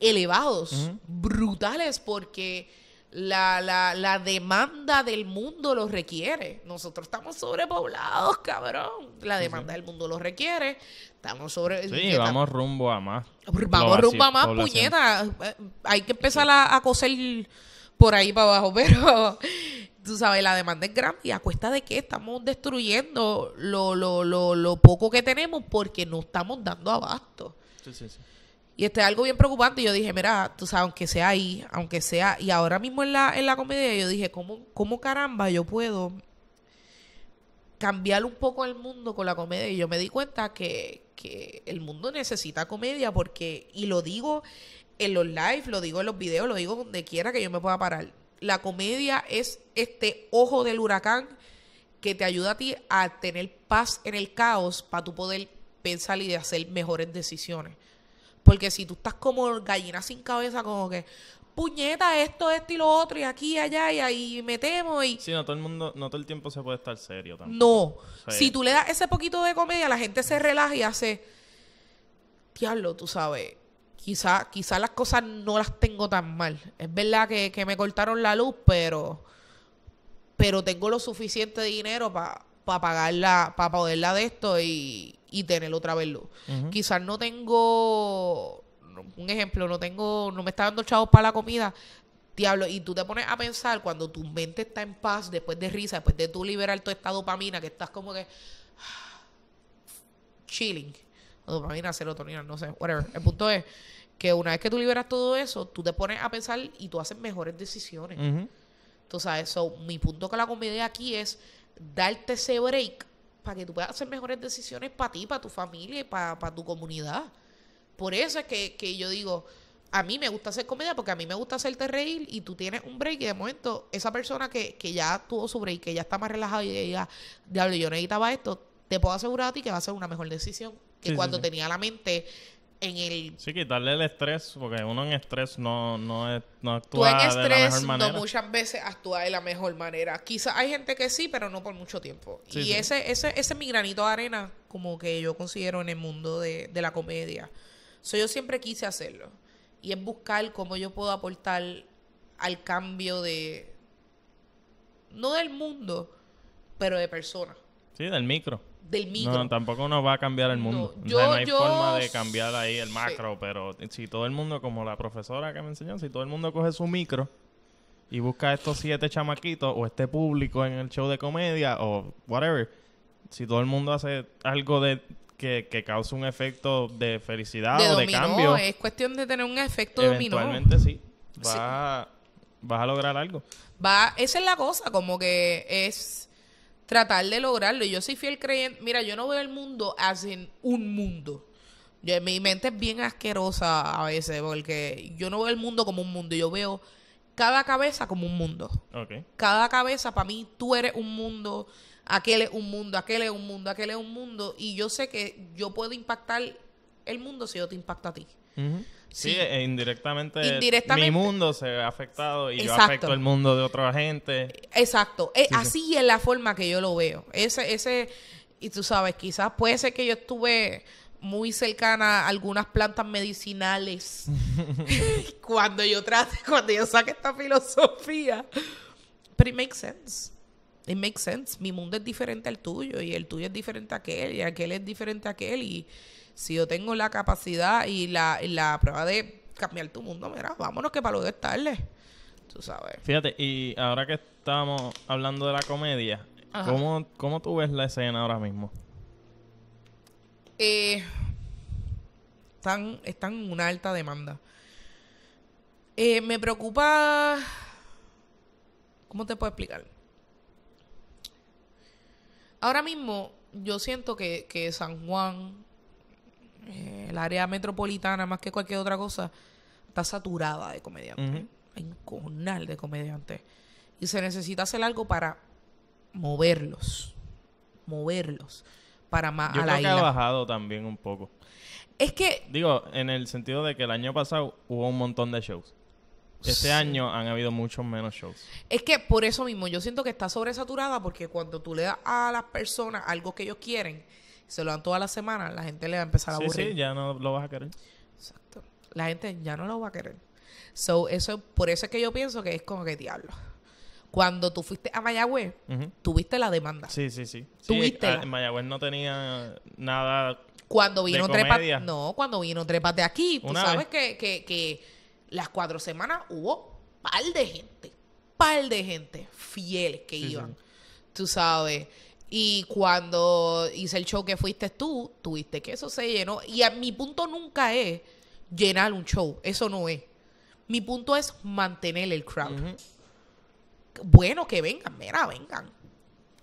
elevados, brutales, porque la, la, demanda del mundo lo requiere. Nosotros estamos sobrepoblados, cabrón. La demanda del mundo lo requiere. Estamos sobre. Sí, vamos rumbo a más. Vamos rumbo a más, puñeta. Eh, eh, hay que empezar a coser por ahí para abajo, pero tú sabes, la demanda es grande y a cuesta de qué estamos destruyendo lo, lo, poco que tenemos porque no estamos dando abasto. Sí, sí, sí. Y este algo bien preocupante. Y yo dije, mira, tú sabes, aunque sea ahí, aunque sea, y ahora mismo en la, comedia, yo dije, ¿cómo, ¿cómo caramba yo puedo cambiar un poco el mundo con la comedia? Y yo me di cuenta que, el mundo necesita comedia porque, y lo digo en los lives, lo digo en los videos, lo digo donde quiera que yo me pueda parar la comedia es este ojo del huracán que te ayuda a ti a tener paz en el caos para tú poder pensar y de hacer mejores decisiones. Porque si tú estás como gallina sin cabeza, como que, puñeta, esto, esto y lo otro, y aquí, allá, y ahí metemos. Y... Sí, no todo el mundo, no todo el tiempo se puede estar serio también. No. Si tú le das ese poquito de comedia, la gente se relaja y hace. Diablo, tú sabes. Quizás quizá las cosas no las tengo tan mal. Es verdad que, me cortaron la luz, pero, pero tengo lo suficiente dinero para pagarla, para poderla de esto y, tener otra vez luz. Quizás no tengo, un ejemplo, no tengo, no me está dando chavos para la comida. Diablo, y tú te pones a pensar cuando tu mente está en paz, después de risa, después de tú liberar tu esta dopamina, que estás como que chilling dopamina, serotonina, no sé, whatever. El punto es que una vez que tú liberas todo eso, tú te pones a pensar y tú haces mejores decisiones. Entonces, sabes, mi punto con la comedia aquí es darte ese break para que tú puedas hacer mejores decisiones para ti, para tu familia y para, tu comunidad. Por eso es que, yo digo, a mí me gusta hacer comedia porque a mí me gusta hacerte reír y tú tienes un break y de momento esa persona que, ya tuvo su break, que ya está más relajada y ya, diablo, yo necesitaba esto, te puedo asegurar a ti que va a ser una mejor decisión que cuando tenía la mente en el... Sí, quitarle el estrés, porque uno en estrés no, no, es, no actúa en estrés, de la mejor manera. No, muchas veces actúa de la mejor manera. Quizás hay gente que sí, pero no por mucho tiempo. y Ese, ese, ese es mi granito de arena, como que yo considero en el mundo de, la comedia. yo siempre quise hacerlo. Y es buscar cómo yo puedo aportar al cambio de... No del mundo, pero de personas. Sí, del micro del micro. No, tampoco nos va a cambiar el mundo. No, hay forma de cambiar ahí el macro, pero si todo el mundo, como la profesora que me enseñó, si todo el mundo coge su micro y busca estos siete chamaquitos o este público en el show de comedia o whatever, si todo el mundo hace algo de que, que cause un efecto de felicidad o de cambio. Es cuestión de tener un efecto dominó. sí. sí. Vas a lograr algo. Va, esa es la cosa, como que es tratar de lograrlo. Y yo soy fiel creyente. Mira, yo no veo el mundo así en un mundo. mi mente es bien asquerosa a veces porque yo no veo el mundo como un mundo. Yo veo cada cabeza como un mundo. Cada cabeza, para mí, tú eres un mundo, aquel es un mundo, aquel es un mundo, aquel es un mundo. Y yo sé que yo puedo impactar el mundo si yo te impacto a ti. Sí, e indirectamente, mi mundo se ha afectado y yo afecto el mundo de otra gente. Exacto. Eh, así es la forma que yo lo veo. Ese, ese, y tú sabes, quizás puede ser que yo estuve muy cercana a algunas plantas medicinales cuando yo trate, cuando yo saque esta filosofía. Pero it makes sense. It makes sense. Mi mundo es diferente al tuyo y el tuyo es diferente a aquel y aquel es diferente a aquel y... Si yo tengo la capacidad y la, prueba de cambiar tu mundo, mira, vámonos que para luego es Tú sabes. Fíjate, y ahora que estamos hablando de la comedia, ¿cómo, ¿cómo tú ves la escena ahora mismo? Eh, están, están en una alta demanda. Eh, me preocupa... ¿Cómo te puedo explicar? Ahora mismo yo siento que San Juan, eh, el área metropolitana, más que cualquier otra cosa, está saturada de comediantes. Hay un de comediantes. Y se necesita hacer algo para moverlos. Moverlos. Para más Yo creo que ha bajado también un poco. Es que. Digo, en el sentido de que el año pasado hubo un montón de shows. Este año han habido muchos menos shows. Es que por eso mismo yo siento que está sobresaturada porque cuando tú le das a las personas algo que ellos quieren, se lo dan toda la semana, la gente le va a empezar a aburrir. Sí, ya no lo vas a querer. Exacto. La gente ya no lo va a querer. So, eso, por eso es que yo pienso que es como que diablo. Cuando tú fuiste a Mayagüez, tuviste la demanda. Sí, sí, sí. Tuviste. en eh, eh, Mayagüez no tenía nada. Cuando vino tres No, cuando vino Trepas de aquí, tú sabes que, que, que las cuatro semanas hubo par de gente. Par de gente fiel que iban. Tú sabes. Y cuando hice el show que fuiste tú, tuviste que eso se llenó. Y a mi punto nunca es llenar un show. Eso no es. Mi punto es mantener el crowd. Bueno, que vengan, mira, vengan.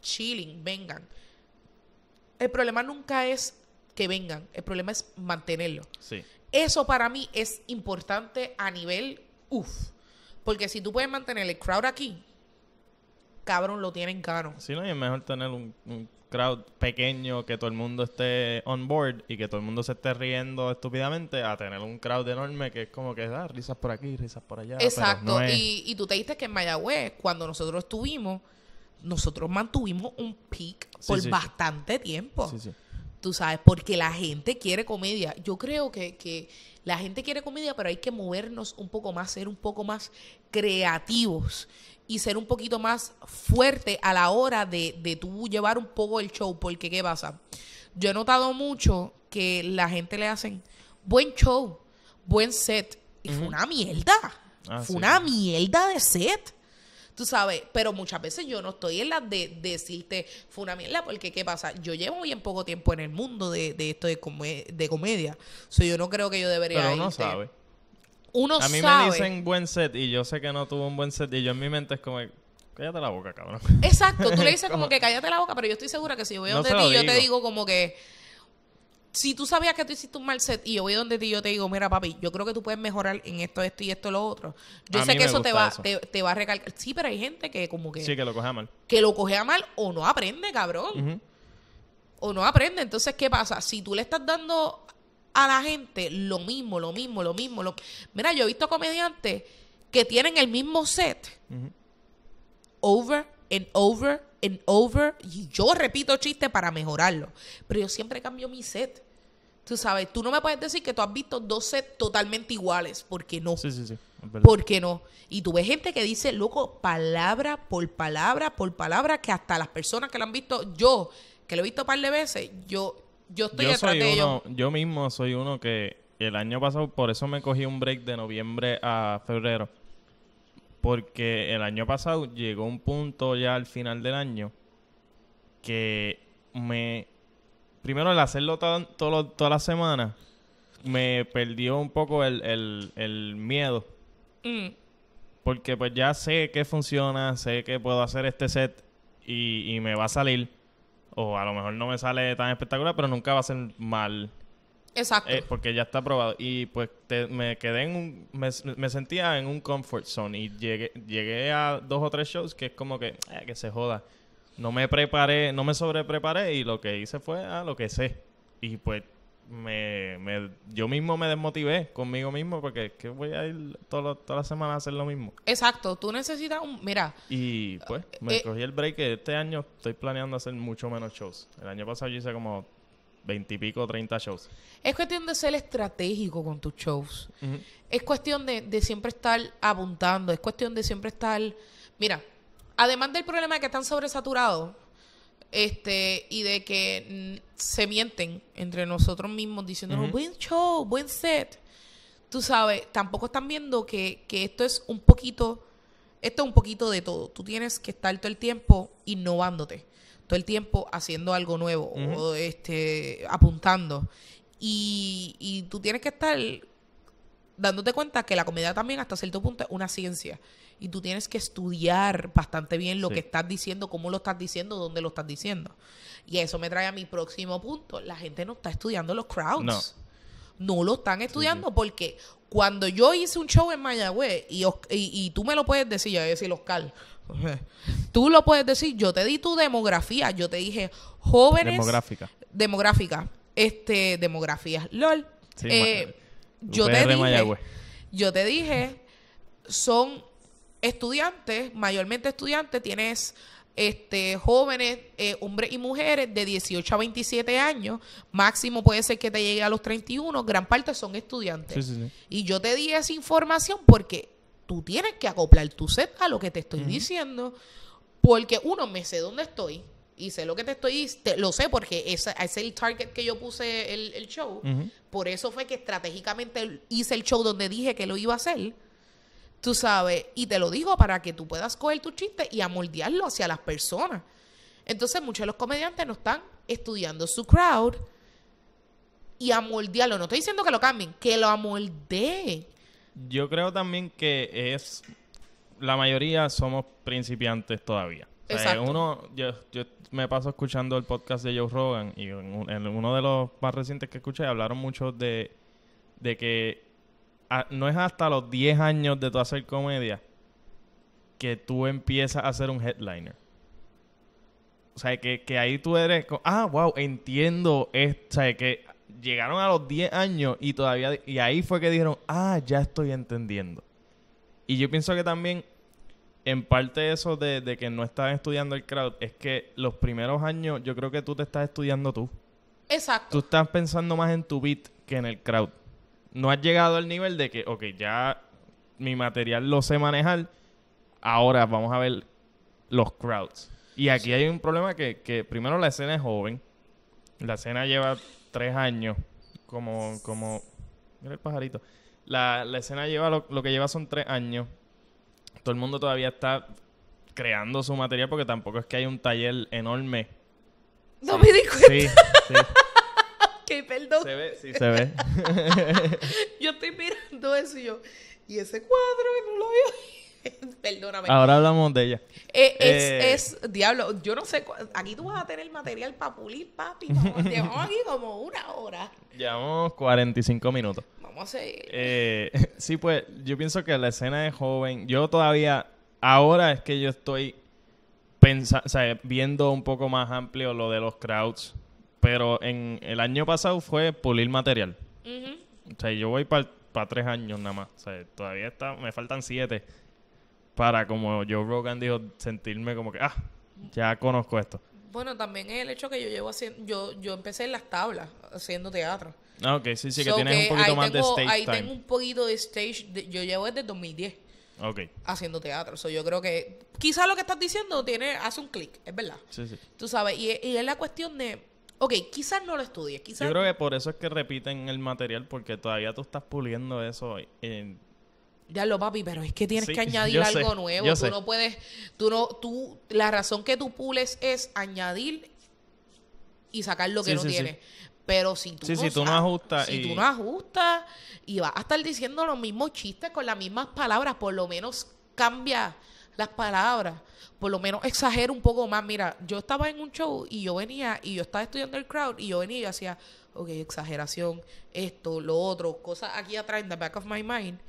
Chilling, vengan. El problema nunca es que vengan. El problema es mantenerlo. Sí. Eso para mí es importante a nivel Uf. Porque si tú puedes mantener el crowd aquí, cabrón lo tienen caro. Sí, no, y es mejor tener un, crowd pequeño que todo el mundo esté on board y que todo el mundo se esté riendo estúpidamente a tener un crowd enorme que es como que da ah, risas por aquí, risas por allá. Exacto, y, tú te diste que en Mayagüez, cuando nosotros estuvimos, nosotros mantuvimos un peak por bastante bastante sí. sí. Tú sabes, porque la gente quiere comedia. Yo creo que, que la gente quiere comedia, pero hay que movernos un poco más, ser un poco más creativos y ser un poquito más fuerte a la hora de, de tú llevar un poco el show, porque ¿qué pasa? Yo he notado mucho que la gente le hacen buen show, buen set, y fue una mierda, ah, fue una mierda de set. Tú sabes, pero muchas veces yo no estoy en la de, decirte fue una mierda, porque ¿qué pasa? Yo llevo bien poco tiempo en el mundo de, esto de, comedia. So, yo no creo que yo debería. Pero sabe uno A mí me dicen buen set y yo sé que no tuvo un buen set y yo en mi mente es como, cállate la boca, cabrón. Exacto, tú le dices como que cállate la boca, pero yo estoy segura que si yo voy donde ti, yo te digo como que si tú sabías que tú hiciste un mal set y yo voy donde ti yo te digo, mira papi, yo creo que tú puedes mejorar en esto, esto y esto, lo otro. Yo sé que eso te va, a recalcar. Sí, pero hay gente que como que... Sí, que lo coge a mal. Que lo coge a mal o no aprende, cabrón. O no aprende. Entonces, ¿qué pasa? Si tú le estás dando a la gente lo mismo, lo mismo, lo mismo. Lo... Mira, yo he visto comediantes que tienen el mismo set. Over and over and over. Y yo repito chistes para mejorarlo. Pero yo siempre cambio mi set. Tú sabes, tú no me puedes decir que tú has visto dos sets totalmente iguales, porque no. Sí, sí, sí. qué no. Y tú ves gente que dice, loco, palabra por palabra por palabra, que hasta las personas que lo han visto, yo, que lo he visto un par de veces, yo, yo soy Yo mismo soy uno que el año pasado, por eso me cogí un break de noviembre a febrero. Porque el año pasado llegó un punto ya al final del año que me. Primero, el hacerlo toda la semana me perdió un poco el, miedo. Mm. Porque pues ya sé que funciona, sé que puedo hacer este set y me va a salir o a lo mejor no me sale tan espectacular, pero nunca va a ser mal. Exacto. Eh, porque ya está probado. Y pues me quedé en un, me, sentía en un comfort zone y llegué, a dos o tres shows que es como que, ah, que se joda. No me preparé, no me sobrepreparé y lo que hice fue a ah, lo que sé. Y pues me, me, yo mismo me desmotivé conmigo mismo porque es que voy a ir todas las semanas a hacer lo mismo. Exacto, tú necesitas un... Mira. Y pues eh, me eh, cogí el break este año estoy planeando hacer mucho menos shows. El año pasado yo hice como veintipico, treinta shows. Es cuestión de ser estratégico con tus shows. Es cuestión de, de siempre estar apuntando, es cuestión de siempre estar... Mira, además del problema de que están sobresaturados, este y de que mm, se mienten entre nosotros mismos diciendo buen show, buen set. Tú sabes, tampoco están viendo que, que esto es un poquito, esto es un poquito de todo. Tú tienes que estar todo el tiempo innovándote, todo el tiempo haciendo algo nuevo, o este, apuntando. Y, y tú tienes que estar dándote cuenta que la comedia también hasta cierto punto es una ciencia y tú tienes que estudiar bastante bien lo que estás diciendo, cómo lo estás diciendo, dónde lo estás diciendo. Y eso me trae a mi próximo punto. La gente no está estudiando los crowds. No, lo están estudiando porque cuando yo hice un show en Mayagüez y, y, tú me lo puedes decir, yo voy a decir Oscar, tú lo puedes decir, yo te di tu demografía, yo te dije jóvenes. Demográfica. Demográfica. Este, demografía. LOL. Eh, yo te dije. Yo te dije, son estudiantes, mayormente estudiantes, tienes este, jóvenes, eh, hombres y mujeres de 18 a 27 años, máximo puede ser que te llegue a los 31, gran parte son estudiantes. Y yo te di esa información porque tú tienes que acoplar tu set a lo que te estoy diciendo, porque uno, me sé dónde estoy y sé lo que te estoy, diciendo, lo sé porque ese es el target que yo puse el, show, por eso fue que estratégicamente hice el show donde dije que lo iba a hacer Tú sabes, y te lo digo para que tú puedas coger tu chiste y amoldearlo hacia las personas. Entonces, muchos de los comediantes no están estudiando su crowd y amoldearlo. No estoy diciendo que lo cambien, que lo amoldeen. Yo creo también que es. La mayoría somos principiantes todavía. Exacto. uno, yo, me paso escuchando el podcast de Joe Rogan y en, uno de los más recientes que escuché hablaron mucho de que no es hasta los 10 años de tu hacer comedia que tú empiezas a ser un headliner. O sea, que, ahí tú eres, ah, wow, entiendo, o sea, que llegaron a los 10 años y todavía, y ahí fue que dijeron, ah, ya estoy entendiendo. Y yo pienso que también, en parte eso de, de que no estás estudiando el crowd, es que los primeros años yo creo que tú te estás estudiando tú. Exacto. Tú estás pensando más en tu beat que en el crowd no has llegado al nivel de que, ok, ya mi material lo sé manejar, ahora vamos a ver los crowds. Y aquí hay un problema que, que, primero la escena es joven, la escena lleva tres años, como, como, mira el pajarito, la, la escena lleva, lo, que lleva son tres años, todo el mundo todavía está creando su material porque tampoco es que hay un taller enorme. No me di sí perdón. Se ve, sí, se ve. yo estoy mirando eso y yo, y ese cuadro que no lo veo. Perdóname. Ahora hablamos de ella. Eh, es, eh, es, diablo, yo no sé, aquí tú vas a tener material para pulir, papi. llevamos aquí como una hora. Llevamos 45 minutos. Vamos a seguir. Eh, sí, pues yo pienso que la escena de joven, yo todavía, ahora es que yo estoy pensando, viendo un poco más amplio lo de los crowds pero en el año pasado fue pulir material. O sea, yo voy para tres años nada más. O sea, todavía está, me faltan siete para, como Joe Rogan dijo, sentirme como que, ah, ya conozco esto. Bueno, también es el hecho que yo llevo haciendo, yo, yo empecé en las tablas haciendo teatro. Ah, ok, sí, sí, que tienes un poquito más de stage ahí tengo un poquito de stage, yo llevo desde 2010. Okay. haciendo teatro. So, yo creo que quizás lo que estás diciendo tiene hace un clic, es verdad. Sí, sí. Tú sabes, y, es la cuestión de Ok, quizás no lo estudies, quizás... Yo creo que por eso es que repiten el material, porque todavía tú estás puliendo eso en... Eh, ya lo papi, pero es que tienes que añadir algo nuevo. Tú no puedes, tú no, tú, la razón que tú pules es añadir y sacar lo que no tienes. Pero si tú, sí, no, si tú no ajustas. Si tú no ajustas y vas a estar diciendo los mismos chistes con las mismas palabras, por lo menos cambia las palabras. Por lo menos exagero un poco más. Mira, yo estaba en un show y yo venía y yo estaba estudiando el crowd y yo venía y hacía, ok, exageración, esto, lo otro, cosas aquí atrás, en the back of my mind.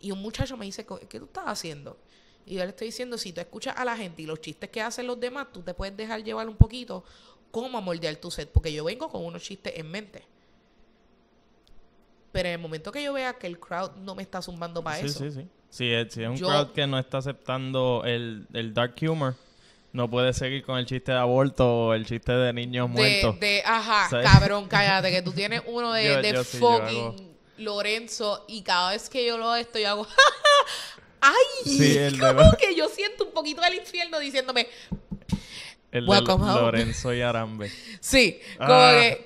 Y un muchacho me dice, ¿qué tú estás haciendo? Y yo le estoy diciendo, si tú escuchas a la gente y los chistes que hacen los demás, tú te puedes dejar llevar un poquito cómo moldear tu set, porque yo vengo con unos chistes en mente. Pero en el momento que yo vea que el crowd no me está zumbando para sí, sí, sí. Si es, un crowd que no está aceptando el, el dark humor, no puede seguir con el chiste de aborto o el chiste de niños muertos. De, ajá, cabrón, cállate, que tú tienes uno de, de fucking Lorenzo y cada vez que yo lo hago esto, yo hago. ¡Ay! como que yo siento un poquito del infierno diciéndome. El de Lorenzo y Arambe. Sí, ah, eh,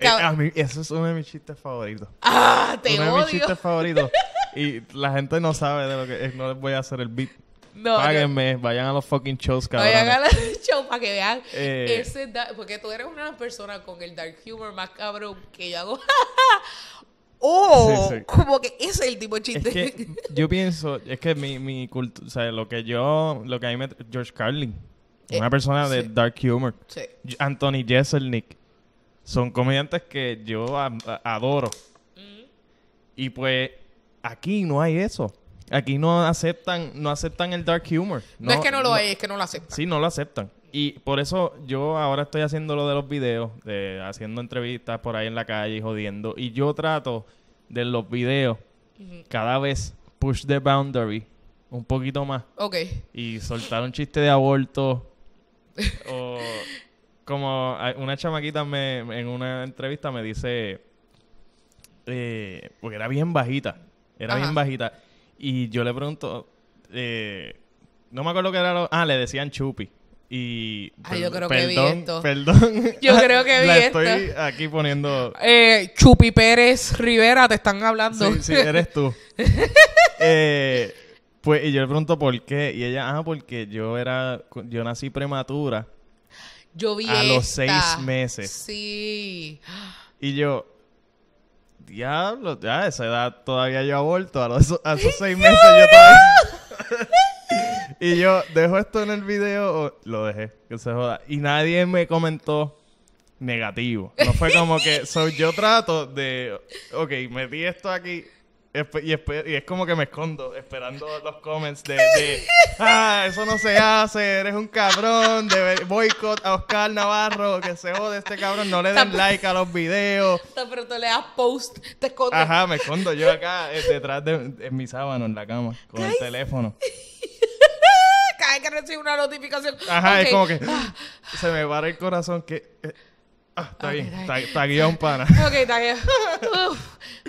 eso es uno de mis chistes favoritos. ¡Ah! Te uno de mis chistes favoritos y la gente no sabe de lo que No les voy a hacer el beat. No, Páguenme, vayan a los fucking shows, cabrón. Vayan a los shows para que vean eh. Porque tú eres una persona con el dark humor más cabrón que yo hago. ¡Oh! Como que ese es el tipo de chiste. yo pienso, es que mi, mi cultura, o sea, lo que yo, lo que a mí me... George Carlin, eh, una persona de dark humor. Sí. Anthony Jeselnik. Son comediantes que yo adoro. Mm. Y pues Aquí no hay eso. Aquí no aceptan, no aceptan el dark humor. No, es que no lo hay, es que no lo aceptan. Sí, no lo aceptan. Y por eso yo ahora estoy haciendo lo de los videos, haciendo entrevistas por ahí en la calle jodiendo. Y yo trato de los videos cada vez push the boundary un poquito más. Ok. Y soltar un chiste de aborto. o como una chamaquita me, en una entrevista me dice, eh, porque era bien bajita. Era bien bajita. Y yo le pregunto, eh, no me acuerdo qué era lo... Ah, le decían chupi. Y. Ay, yo creo que vi esto. Perdón. Yo creo que vi la esto. Estoy aquí poniendo. Eh, Chupi Pérez Rivera, te están hablando. Sí, sí, eres tú. Eh, pues, y yo le pregunto por qué. Y ella, ah, porque yo era. Yo nací prematura. Yo vi A los seis meses. Sí. Y yo, diablo, ya a esa edad todavía yo aborto, a esos seis meses yo todavía... y yo, ¿dejo esto en el video o lo dejé? Que se joda. Y nadie me comentó negativo. No fue como que, soy yo trato de, ok, metí esto aquí, y, es como que me escondo esperando los comments de, ah, eso no se hace, eres un cabrón, de boicot a Oscar Navarro, que se jode este cabrón, no le den like a los videos. Pero tú le das post, te escondo Ajá, me escondo yo acá eh, detrás de mi sábano en la cama con el teléfono. Cada vez que recibo una notificación. Ajá, es como que ah. se me para el corazón que... Eh, Ah, está bien. está guía un pana. Ok, está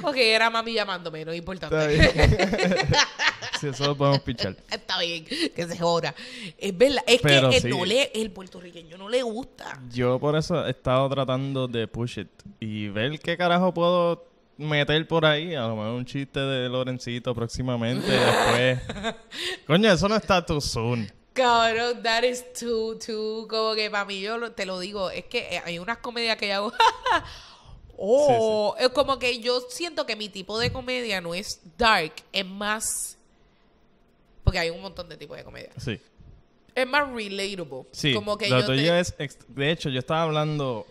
Ok, era mami llamándome, no es importante. Está bien. eso lo podemos pinchar. Está bien, que se joda. Es verdad, es que el, no el puertorriqueño no le gusta. Yo por eso he estado tratando de push it y ver qué carajo puedo meter por ahí, a lo mejor un chiste de Lorencito próximamente, después. Coño, eso no está tu soon. Cabrón, that is too, too. Como que para mí, yo te lo digo, es que eh, hay unas comedias que yo hago. oh, es como que yo siento que mi tipo de comedia no es dark, es más. Porque hay un montón de tipos de comedia. Sí. Es más relatable. Sí. De hecho, yo estaba hablando.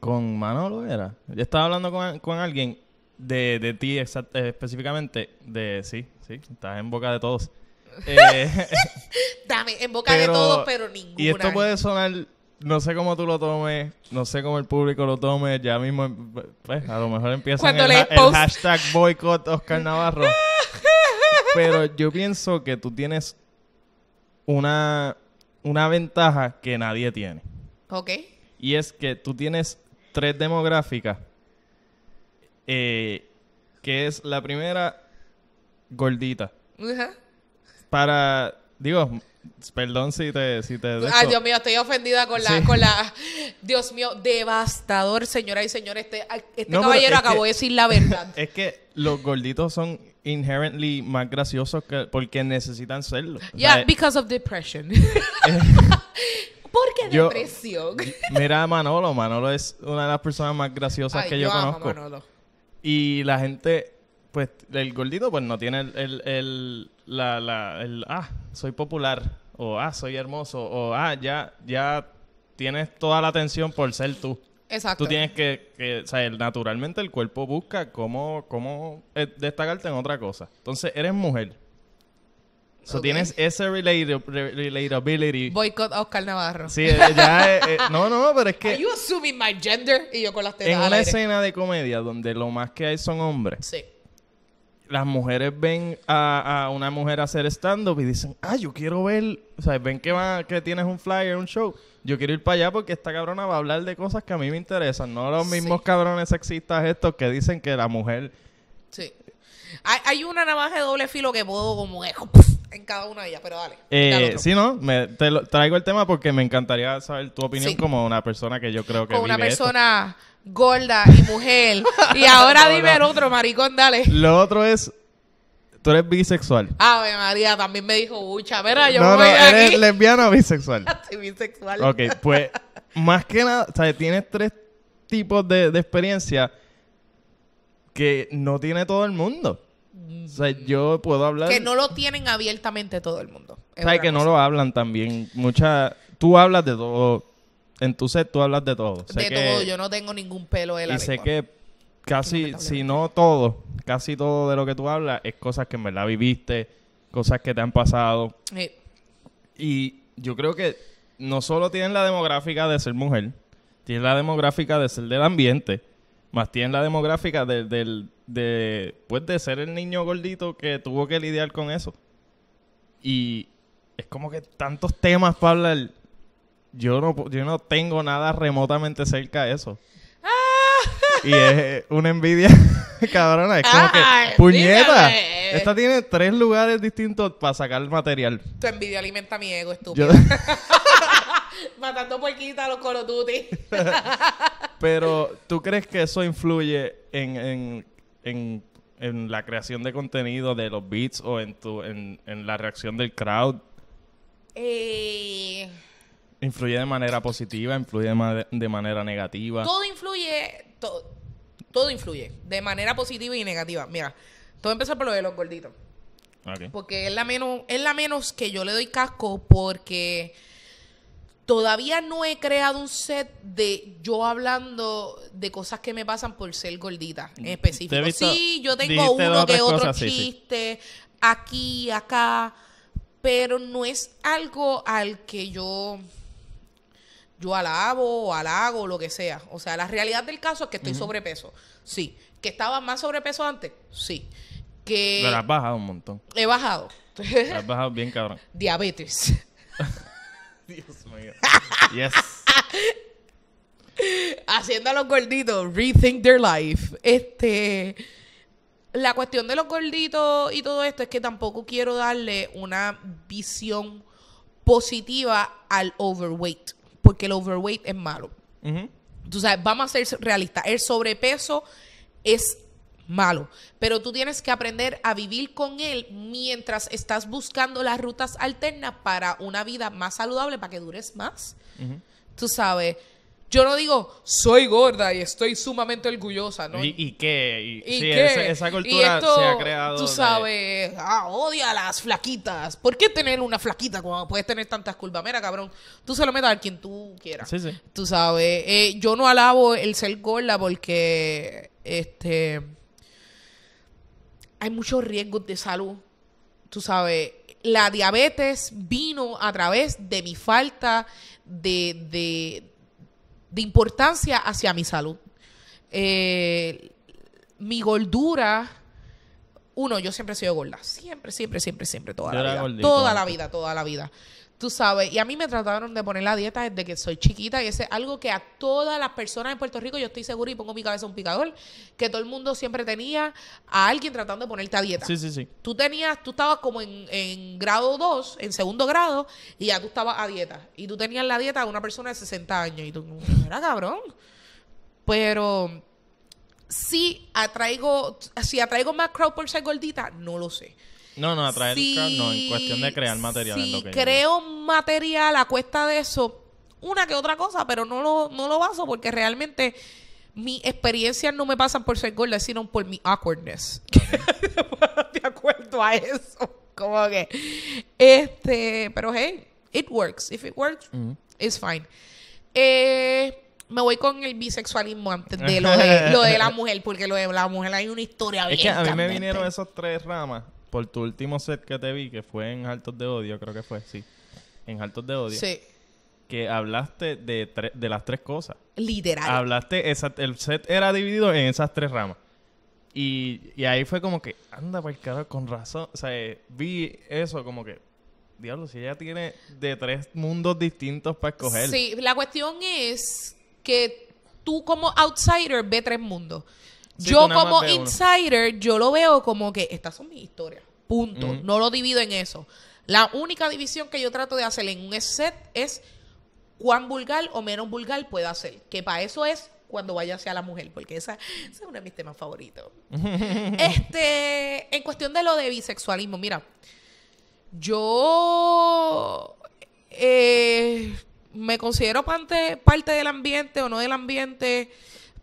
Con Manolo era. Yo estaba hablando con, alguien de, de ti eh, específicamente, de sí, sí, estás en boca de todos. Eh, Dame, en boca de todos, pero ninguna. Y esto puede sonar, no sé cómo tú lo tomes, no sé cómo el público lo tome, ya mismo, em, pues, a lo mejor empieza el, hashtag boycott Oscar Navarro. pero yo pienso que tú tienes una, una ventaja que nadie tiene. Ok. Y es que tú tienes tres demográficas. Eh, que es la primera, gordita. Ajá para, digo, Perdón si te, si te Ay, Dios mío, estoy ofendida con la, con la. Dios mío, devastador, señora y señores. Este, este caballero acabó de decir la verdad. Es que los gorditos son inherently más graciosos porque necesitan serlo. Yeah, because of depression. Eh, ¿Por qué depresión? mira a Manolo. Manolo es una de las personas más graciosas que yo, conozco. Y la gente, pues, el gordito, pues no tiene el la, la, el, ah, soy popular, o ah, soy hermoso, o ah, ya, ya tienes toda la atención por ser tú. Exacto. Tú tienes que, que o sea, naturalmente el cuerpo busca cómo, cómo eh, destacarte en otra cosa. Entonces, eres mujer. So tienes ese relatability. Boycott a Oscar Navarro. Sí, eh, ya. Eh, no, no, pero es que. you my Y yo con las En una escena de comedia donde lo más que hay son hombres. Sí las mujeres ven a, una mujer hacer stand-up y dicen, ah, yo quiero ver, o sea, ven que, va, que tienes un flyer, un show, yo quiero ir para allá porque esta cabrona va a hablar de cosas que a mí me interesan, no los mismos cabrones sexistas estos que dicen que la mujer... Sí. Hay, hay una navaja de doble filo que puedo como... mujer en cada una de ellas, pero dale. Eh, si no, traigo el tema porque me encantaría saber tu opinión como una persona que yo creo que. Como una persona gorda y mujer. y ahora dime el otro, maricón, dale. Lo otro es. Tú eres bisexual. Ave María, también me dijo Ucha. Mira, yo no, me no, eres lesbiana o bisexual. Estoy bisexual. Ok, pues más que nada, o tienes tres tipos de, de experiencia que no tiene todo el mundo. O yo puedo hablar. Que no lo tienen abiertamente todo el mundo. Sabes que no lo hablan también. Mucha. Tú hablas de todo. En tu set tú hablas de todo. de todo. Yo no tengo ningún pelo de la Y sé que casi, si no todo, casi todo de lo que tú hablas es cosas que en verdad viviste, cosas que te han pasado. Y yo creo que no solo tienen la demográfica de ser mujer, tienen la demográfica de ser del ambiente más tiene la demográfica de, pues de ser el niño gordito que tuvo que lidiar con eso. Y es como que tantos temas para hablar. Yo no, yo no tengo nada remotamente cerca de eso. Ah. Y es eh, una envidia cabrona. que, ah, puñeta, esta tiene tres lugares distintos para sacar el material. Tu envidia alimenta mi ego, estúpido. Matando puerquitas a los Duty. Pero, ¿tú crees que eso influye en, en, la creación de contenido de los beats o en, tu, en, la reacción del crowd? Eh, ¿Influye de manera positiva? ¿Influye de, manera negativa? Todo influye. todo influye. De manera positiva y negativa. Mira, todo empezó por lo de los gorditos. Porque es la, menos, es la menos que yo le doy casco porque todavía no he creado un set de yo hablando de cosas que me pasan por ser gordita en específico. sí, yo tengo uno que otro chiste, aquí, acá, pero no es algo al que yo yo alabo o halago, lo que sea. O sea, la realidad del caso es que estoy sobrepeso. Sí. ¿Que estaba más sobrepeso antes? Sí. Que... Pero has bajado un montón. He bajado. has bajado bien, cabrón. Diabetes. Dios mío. Yes. Haciendo a los gorditos, rethink their life. Este. La cuestión de los gorditos y todo esto es que tampoco quiero darle una visión positiva al overweight, porque el overweight es malo. entonces Tú sabes, vamos a ser realistas. El sobrepeso es malo, pero tú tienes que aprender a vivir con él mientras estás buscando las rutas alternas para una vida más saludable, para que dures más. Tú sabes. Yo no digo, soy gorda y estoy sumamente orgullosa, ¿no? ¿Y, qué? ¿Y, Esa, cultura se ha creado. Tú sabes, ah, odia a las flaquitas. ¿Por qué tener una flaquita cuando puedes tener tantas culpas? Mira, cabrón, tú se lo metas a quien tú quieras. Sí, sí. Tú sabes, eh, yo no alabo el ser gorda porque, este hay muchos riesgos de salud. Tú sabes, la diabetes vino a través de mi falta de, de, importancia hacia mi salud. Eh, mi gordura, uno, yo siempre he sido gorda, siempre, siempre, siempre, siempre, toda la vida. Toda la vida, toda la vida. Tú sabes, y a mí me trataron de poner la dieta desde que soy chiquita y ese es algo que a todas las personas en Puerto Rico, yo estoy segura y pongo mi cabeza un picador, que todo el mundo siempre tenía a alguien tratando de ponerte a dieta. Sí, sí, sí. Tú tenías, tú estabas como en, grado 2, en segundo grado, y ya tú estabas a dieta. Y tú tenías la dieta a una persona de 60 años y tú, era cabrón. Pero si atraigo, si atraigo más crowd por ser gordita, no lo sé. No, no, atraer si, no, en cuestión de crear material. creo material a cuesta de eso, una que otra cosa, pero no lo, no lo baso porque realmente mi experiencia no me pasan por ser gorda, sino por mi awkwardness. de acuerdo a eso. Como que. Este, pero hey, it works. If it works, it's fine. Eh, me voy con el bisexualismo antes de lo, de la mujer, porque lo de la mujer hay una historia a mí me vinieron esos tres ramas por tu último set que te vi, que fue en Altos de Odio, creo que fue, sí. En Altos de Odio. Sí. Que hablaste de, de las tres cosas. Literal. Hablaste, el set era dividido en esas tres ramas. Y, ahí fue como que, anda, pues, carajo, con razón. O sea, eh, vi eso como que, diablo, si ella tiene de tres mundos distintos para escoger. Sí, la cuestión es que tú como outsider ve tres mundos yo como insider, yo lo veo como que estas son mis historias. Punto. No lo divido en eso. La única división que yo trato de hacer en un set es cuán vulgar o menos vulgar pueda hacer Que para eso es cuando vaya hacia la mujer, porque esa, ese es uno de mis temas favoritos. este, en cuestión de lo de bisexualismo, mira, yo eh, me considero parte, parte del ambiente o no del ambiente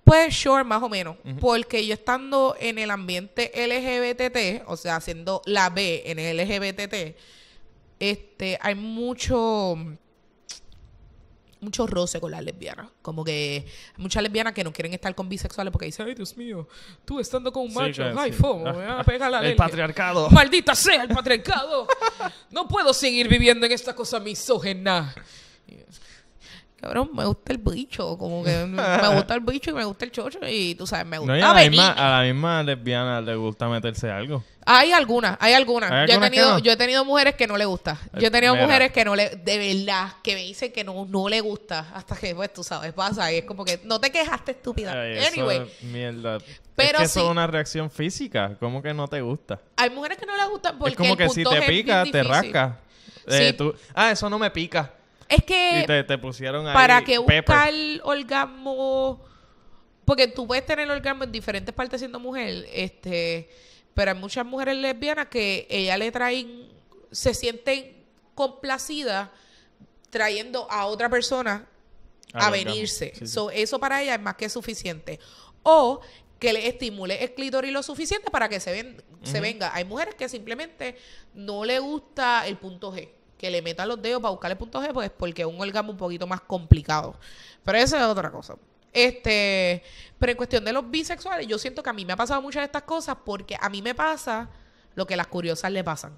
pues sure, más o menos. Porque yo estando en el ambiente LGBTT, o sea, haciendo la B en el LGBTT, este, hay mucho mucho roce con las lesbianas. Como que hay muchas lesbianas que no quieren estar con bisexuales porque dicen, ay Dios mío, tú estando con un macho, ay, fomo, me la El patriarcado. Maldita sea el patriarcado. no puedo seguir viviendo en esta cosa misógena cabrón, me gusta el bicho, como que me gusta el bicho y me gusta el chocho y tú sabes, me gusta. a, la misma, lesbiana le gusta meterse algo. Hay algunas, hay algunas. yo, he tenido, yo he tenido mujeres que no le gusta. Yo he tenido mujeres que no le, de verdad, que me dicen que no, no le gusta. Hasta que, pues, tú sabes, pasa. Y es como que no te quejaste, estúpida. anyway. mierda. Pero es eso es una reacción física. como que no te gusta? Hay mujeres que no le gustan porque. como que si te pica, te rasca. Eh, ah, eso no me pica es que. te, pusieron Para que buscar el orgasmo. Porque tú puedes tener el orgasmo en diferentes partes siendo mujer. Este. Pero hay muchas mujeres lesbianas que ella le traen. Se sienten complacidas trayendo a otra persona a, venirse. eso para ella es más que suficiente. O que le estimule el clítoris lo suficiente para que se, ven, se venga. Hay mujeres que simplemente no le gusta el punto G que le meta los dedos para buscarle punto G, pues porque es un orgasmo un poquito más complicado. Pero eso es otra cosa. Este, pero en cuestión de los bisexuales, yo siento que a mí me ha pasado muchas de estas cosas porque a mí me pasa lo que las curiosas le pasan.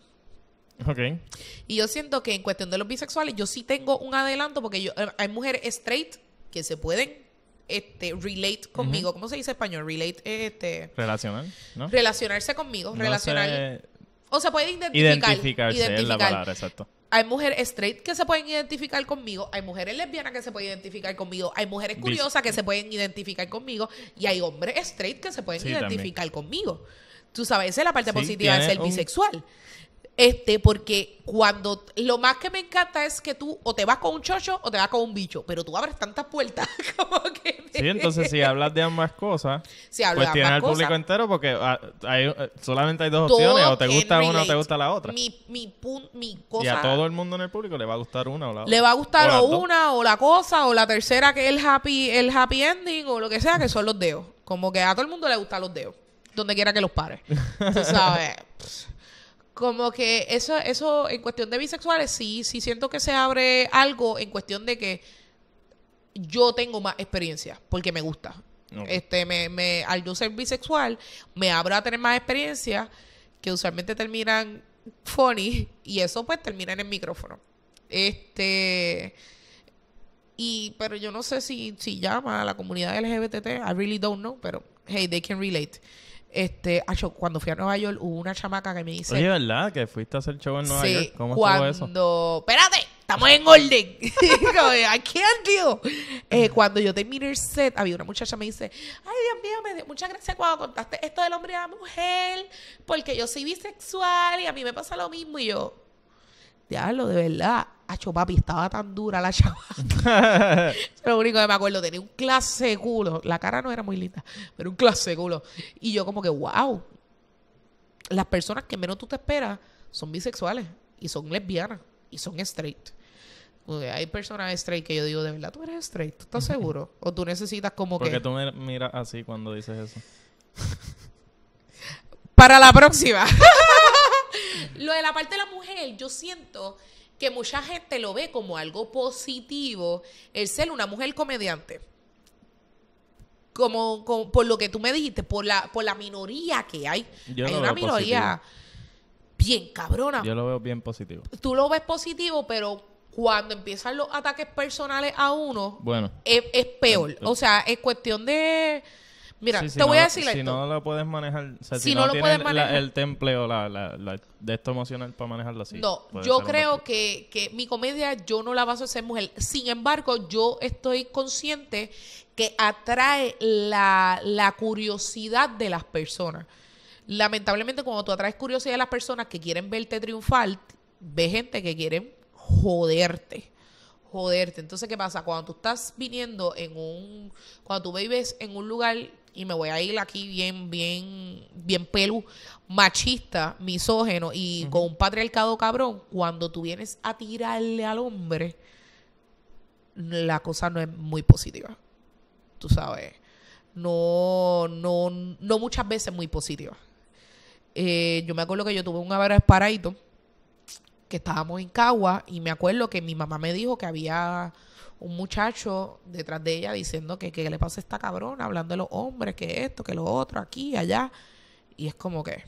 Okay. Y yo siento que en cuestión de los bisexuales, yo sí tengo un adelanto porque yo, eh, hay mujeres straight que se pueden este, relate conmigo. ¿Cómo se dice en español? Relate, eh, este... Relacionar, ¿no? Relacionarse conmigo, relacionar... O se puede identificar. Identificarse, la palabra, exacto hay mujeres straight que se pueden identificar conmigo, hay mujeres lesbianas que se pueden identificar conmigo, hay mujeres curiosas que se pueden identificar conmigo y hay hombres straight que se pueden identificar conmigo. Tú sabes, esa es la parte positiva de ser bisexual. Este, porque cuando lo más que me encanta es que tú o te vas con un chocho o te vas con un bicho, pero tú abres tantas puertas como que. Sí, entonces si hablas de ambas cosas, pues tienes al público entero porque ah, eh, solamente hay dos opciones, o te gusta una o te gusta la otra. Mi, mi, mi cosa. Y a todo el mundo en el público le va a gustar una o la otra. Le va a gustar una o la cosa o la tercera que es el happy, el happy ending o lo que sea, que son los dedos. Como que a todo el mundo le gustan los dedos, donde quiera que los pares. Tú sabes. Como que eso, eso en cuestión de bisexuales, sí, sí siento que se abre algo en cuestión de que yo tengo más experiencia porque me gusta. Este, me, me, al yo ser bisexual, me abro a tener más experiencia que usualmente terminan funny y eso pues termina en el micrófono. Este. Y, pero yo no sé si, si llama a la comunidad LGBT, I really don't know, pero hey, they can relate. Este, ah, cuando fui a Nueva York hubo una chamaca que me dice. Oye, ¿verdad? Que fuiste a hacer show en Nueva York. ¿Cómo cuando... estuvo eso? Espérate, estamos en orden. I can't eh, cuando yo terminé el set, había una muchacha que me dice: Ay, Dios mío, me muchas gracias cuando contaste esto del hombre y la mujer, porque yo soy bisexual y a mí me pasa lo mismo. Y yo, diablo, de verdad papi, estaba tan dura la chava. lo único que me acuerdo. Tenía un clase culo. La cara no era muy linda, pero un clase culo. Y yo como que, wow. Las personas que menos tú te esperas son bisexuales y son lesbianas y son straight. hay personas straight que yo digo, de verdad, tú eres straight, ¿tú estás seguro? o tú necesitas como que... Porque tú me miras así cuando dices eso. Para la próxima. lo de la parte de la mujer, yo siento que mucha gente lo ve como algo positivo el ser una mujer comediante. Como, por lo que tú me dijiste, por la, por la minoría que hay. Yo una minoría bien cabrona. Yo lo veo bien positivo. Tú lo ves positivo, pero cuando empiezan los ataques personales a uno, bueno, es peor. O sea, es cuestión de Mira, te voy a decir si esto. Si no lo puedes manejar, si, no, manejar, el temple o la, de esto emocional para manejarlo así. No, yo creo que, mi comedia yo no la vas a ser mujer. Sin embargo, yo estoy consciente que atrae la, curiosidad de las personas. Lamentablemente, cuando tú atraes curiosidad de las personas que quieren verte triunfar, ve gente que quieren joderte joderte. Entonces, ¿qué pasa? Cuando tú estás viniendo en un, cuando tú vives en un lugar y me voy a ir aquí bien, bien, bien pelu, machista, misógeno y con un patriarcado cabrón, cuando tú vienes a tirarle al hombre, la cosa no es muy positiva. Tú sabes, no, no, no muchas veces muy positiva. Eh, yo me acuerdo que yo tuve un avaro paradito que estábamos en Cagua y me acuerdo que mi mamá me dijo que había un muchacho detrás de ella diciendo que qué le pasa esta cabrona, hablando de los hombres, que esto, que lo otro, aquí, allá. Y es como que...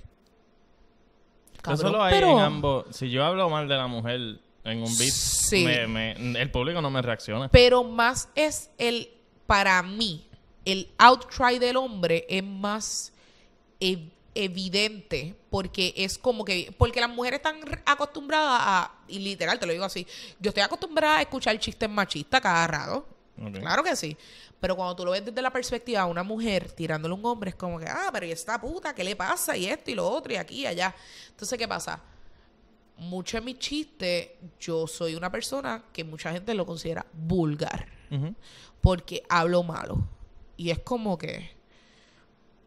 Eso lo hay en ambos. Si yo hablo mal de la mujer en un beat, el público no me reacciona. Pero más es el, para mí, el outcry del hombre es más... evidente eh, evidente porque es como que porque las mujeres están acostumbradas a y literal te lo digo así yo estoy acostumbrada a escuchar chistes machistas cada rato claro que sí pero cuando tú lo ves desde la perspectiva de una mujer tirándole a un hombre es como que ah pero y esta puta qué le pasa y esto y lo otro y aquí y allá entonces qué pasa mucho de mis chistes yo soy una persona que mucha gente lo considera vulgar porque hablo malo y es como que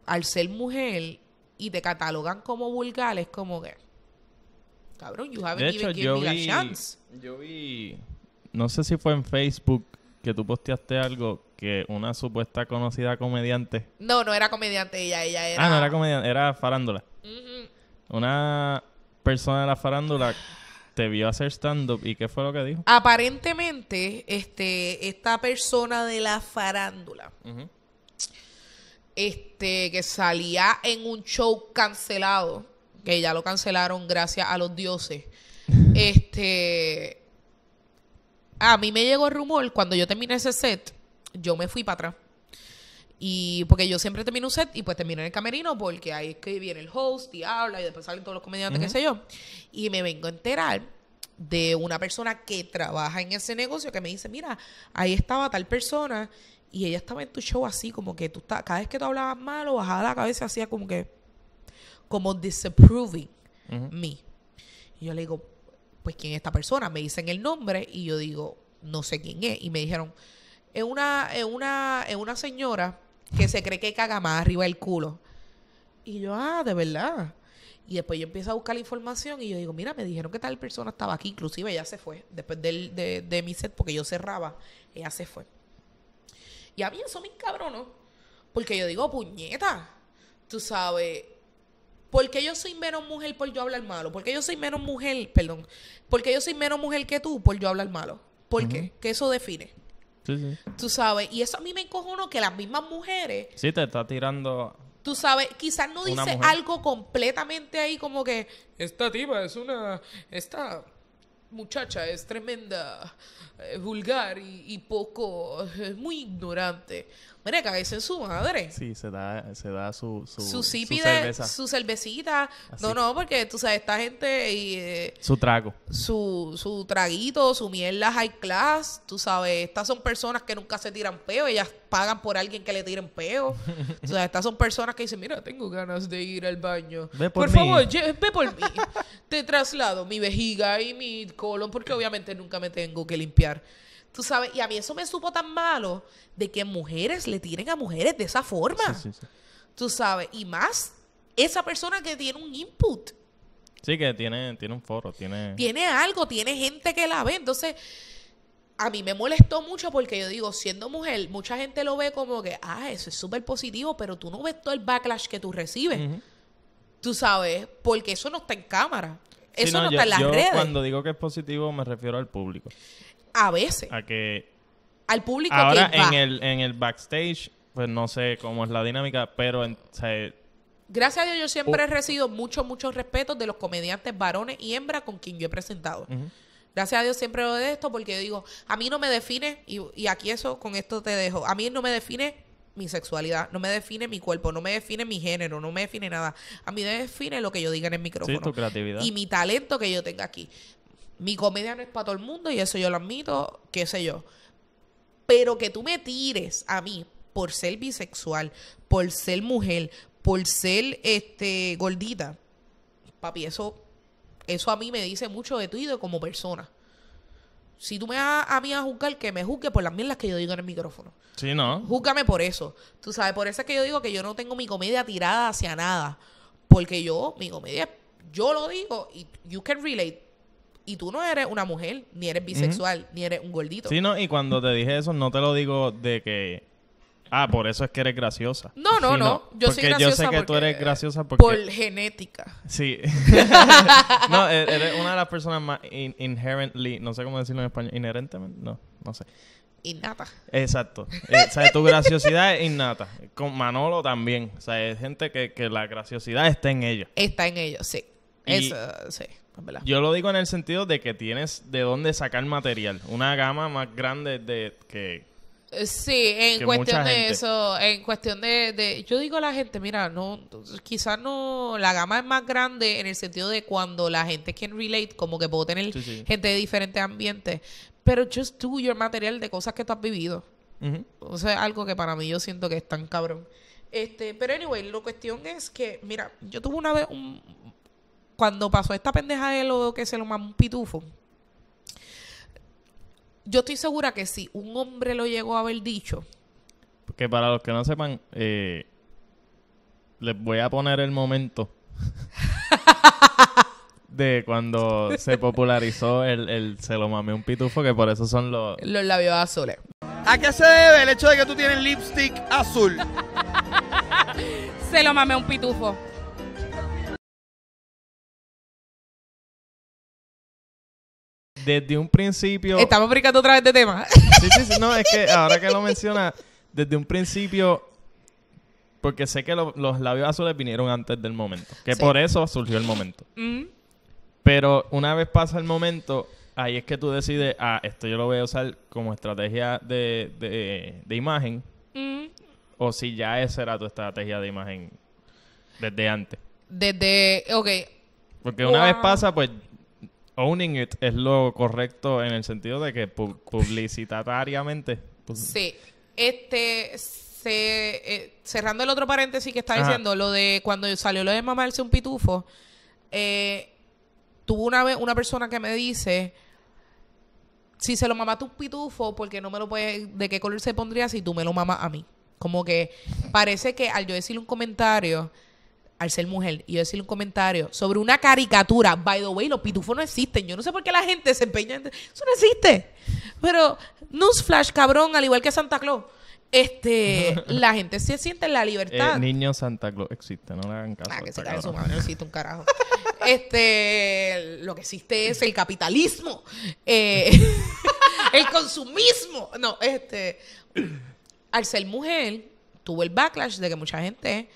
al ser mujer y te catalogan como vulgares, como que. Cabrón, you haven't even given me a chance. Yo vi. No sé si fue en Facebook que tú posteaste algo que una supuesta conocida comediante. No, no era comediante ella, ella era. Ah, no era comediante, era farándula. Una persona de la farándula te vio hacer stand-up y qué fue lo que dijo. Aparentemente, este, esta persona de la farándula este, que salía en un show cancelado, que ya lo cancelaron gracias a los dioses. Este, a mí me llegó el rumor cuando yo terminé ese set, yo me fui para atrás. Y porque yo siempre termino un set y pues termino en el camerino porque ahí es que viene el host y habla y después salen todos los comediantes, qué sé yo. Y me vengo a enterar de una persona que trabaja en ese negocio que me dice, mira, ahí estaba tal persona y ella estaba en tu show así, como que tú cada vez que tú hablabas mal malo, bajaba la cabeza, hacía como que, como disapproving me. Y yo le digo, pues, ¿quién es esta persona? Me dicen el nombre y yo digo, no sé quién es. Y me dijeron, es una, es una, es una señora que se cree que caga más arriba del culo. Y yo, ah, de verdad. Y después yo empiezo a buscar la información y yo digo, mira, me dijeron que tal persona estaba aquí. Inclusive ella se fue. Después de mi set, porque yo cerraba, ella se fue. Y a mí eso me encabronó. Porque yo digo, puñeta, tú sabes, porque yo soy menos mujer por yo hablar malo? porque yo soy menos mujer, perdón, porque yo soy menos mujer que tú por yo hablar malo? ¿Por qué? Que eso define? Sí, sí. Tú sabes, y eso a mí me uno que las mismas mujeres... Sí, te está tirando... Tú sabes, quizás no dice algo completamente ahí como que... Esta tipa es una... Esta muchacha es tremenda eh, vulgar y, poco, es eh, muy ignorante. Mira, cabeza en su madre. Sí, se da, se da su, su, su, cerveza. Su cervecita. No, no, porque tú sabes, esta gente. Y, eh, su trago. Su, su traguito, su mierda high class. Tú sabes, estas son personas que nunca se tiran peo. Ellas pagan por alguien que le tiren peo. o estas son personas que dicen: Mira, tengo ganas de ir al baño. por, favor, ve por mí. Te traslado mi vejiga y mi colon, porque obviamente nunca me tengo que limpiar Tú sabes, y a mí eso me supo tan malo de que mujeres le tienen a mujeres de esa forma. Tú sabes, y más esa persona que tiene un input. Sí, que tiene, tiene un foro, tiene... Tiene algo, tiene gente que la ve. Entonces, a mí me molestó mucho porque yo digo, siendo mujer, mucha gente lo ve como que, ah, eso es súper positivo, pero tú no ves todo el backlash que tú recibes. Tú sabes, porque eso no está en cámara. Eso no, está en las yo redes. Cuando digo que es positivo, me refiero al público a veces. A que... Al público Ahora, En, el, en el backstage, pues no sé cómo es la dinámica, pero... En, Gracias a Dios yo siempre uh. he recibido mucho, mucho respeto de los comediantes varones y hembras con quien yo he presentado. Gracias a Dios siempre lo de esto porque digo, a mí no me define, y, aquí eso con esto te dejo, a mí no me define mi sexualidad, no me define mi cuerpo, no me define mi género, no me define nada. A mí me define lo que yo diga en el micrófono. creatividad. Y mi talento que yo tenga aquí. Mi comedia no es para todo el mundo y eso yo lo admito, qué sé yo. Pero que tú me tires a mí por ser bisexual, por ser mujer, por ser este gordita. Papi, eso eso a mí me dice mucho de tu y como persona. Si tú me vas a mí a juzgar, que me juzgue por las mierdas que yo digo en el micrófono. Sí, ¿no? Júzgame por eso. Tú sabes, por eso es que yo digo que yo no tengo mi comedia tirada hacia nada. Porque yo, mi comedia, yo lo digo y you can relate y tú no eres una mujer, ni eres bisexual, ni eres un gordito. Sí, no, y cuando te dije eso, no te lo digo de que. Ah, por eso es que eres graciosa. No, no, no, Yo soy graciosa. Yo sé que tú eres graciosa porque... Por genética. Sí. no, e-, eres una de las personas más inherently. No sé cómo decirlo en español. Inherentemente. No, no sé. Innata. Exacto. Eh, o sea, tu graciosidad es innata. Con Manolo también. O sea, es gente que, que la graciosidad está en ella. Está en ellos, sí. Eso, sí. Pues, yo lo digo en el sentido de que tienes de dónde sacar material, una gama más grande de que eh, Sí, en cuestión de eso, en cuestión de, yo digo a la gente, mira, no, quizás no, la gama es más grande en el sentido de cuando la gente can relate, como que puedo tener gente de diferentes ambientes, pero just do your material de cosas que tú has vivido. O sea, algo que para mí yo siento que es tan cabrón. Este, pero anyway, la cuestión es que, mira, yo tuve una vez un, cuando pasó esta pendeja de lo que se lo mamó un pitufo, yo estoy segura que si un hombre lo llegó a haber dicho. Porque para los que no sepan, eh, les voy a poner el momento de cuando se popularizó el, el se lo mamé un pitufo, que por eso son los... Los labios azules. ¿A qué se debe el hecho de que tú tienes lipstick azul? se lo mamé un pitufo. desde un principio. Estamos brincando otra vez de tema. Sí, sí, sí. No, es que ahora que lo menciona, desde un principio. Porque sé que los labios azules vinieron antes del momento. Que por eso surgió el momento. Mm. Pero una vez pasa el momento, ahí es que tú decides, ah, esto yo lo voy a usar como estrategia de, imagen. Mm. O si ya esa era tu estrategia de imagen desde antes. Desde, ok. Porque una vez pasa, pues owning it es lo correcto en el sentido de que publicitariamente. Pues, sí. Este. Se, eh, cerrando el otro paréntesis que está diciendo, lo de cuando salió lo de mamarse un pitufo, eh, tuvo una vez una persona que me dice si se lo mama un pitufo, porque no me lo puedes, ¿de qué color se pondría si tú me lo mamas a mí? Como que parece que al yo decirle un comentario, al ser mujer y yo decirle un comentario sobre una caricatura. By the way, los pitufos no existen. Yo no sé por qué la gente se empeña en... Eso no existe. Pero Newsflash, cabrón, al igual que Santa Claus. Este, la gente se siente en la libertad. El eh, niño Santa Claus existe, no le hagan caso. Ah, que se cae su no existe un carajo. Este, lo que existe es el capitalismo, eh, el consumismo. No, este, al ser mujer, tuvo el backlash de que mucha gente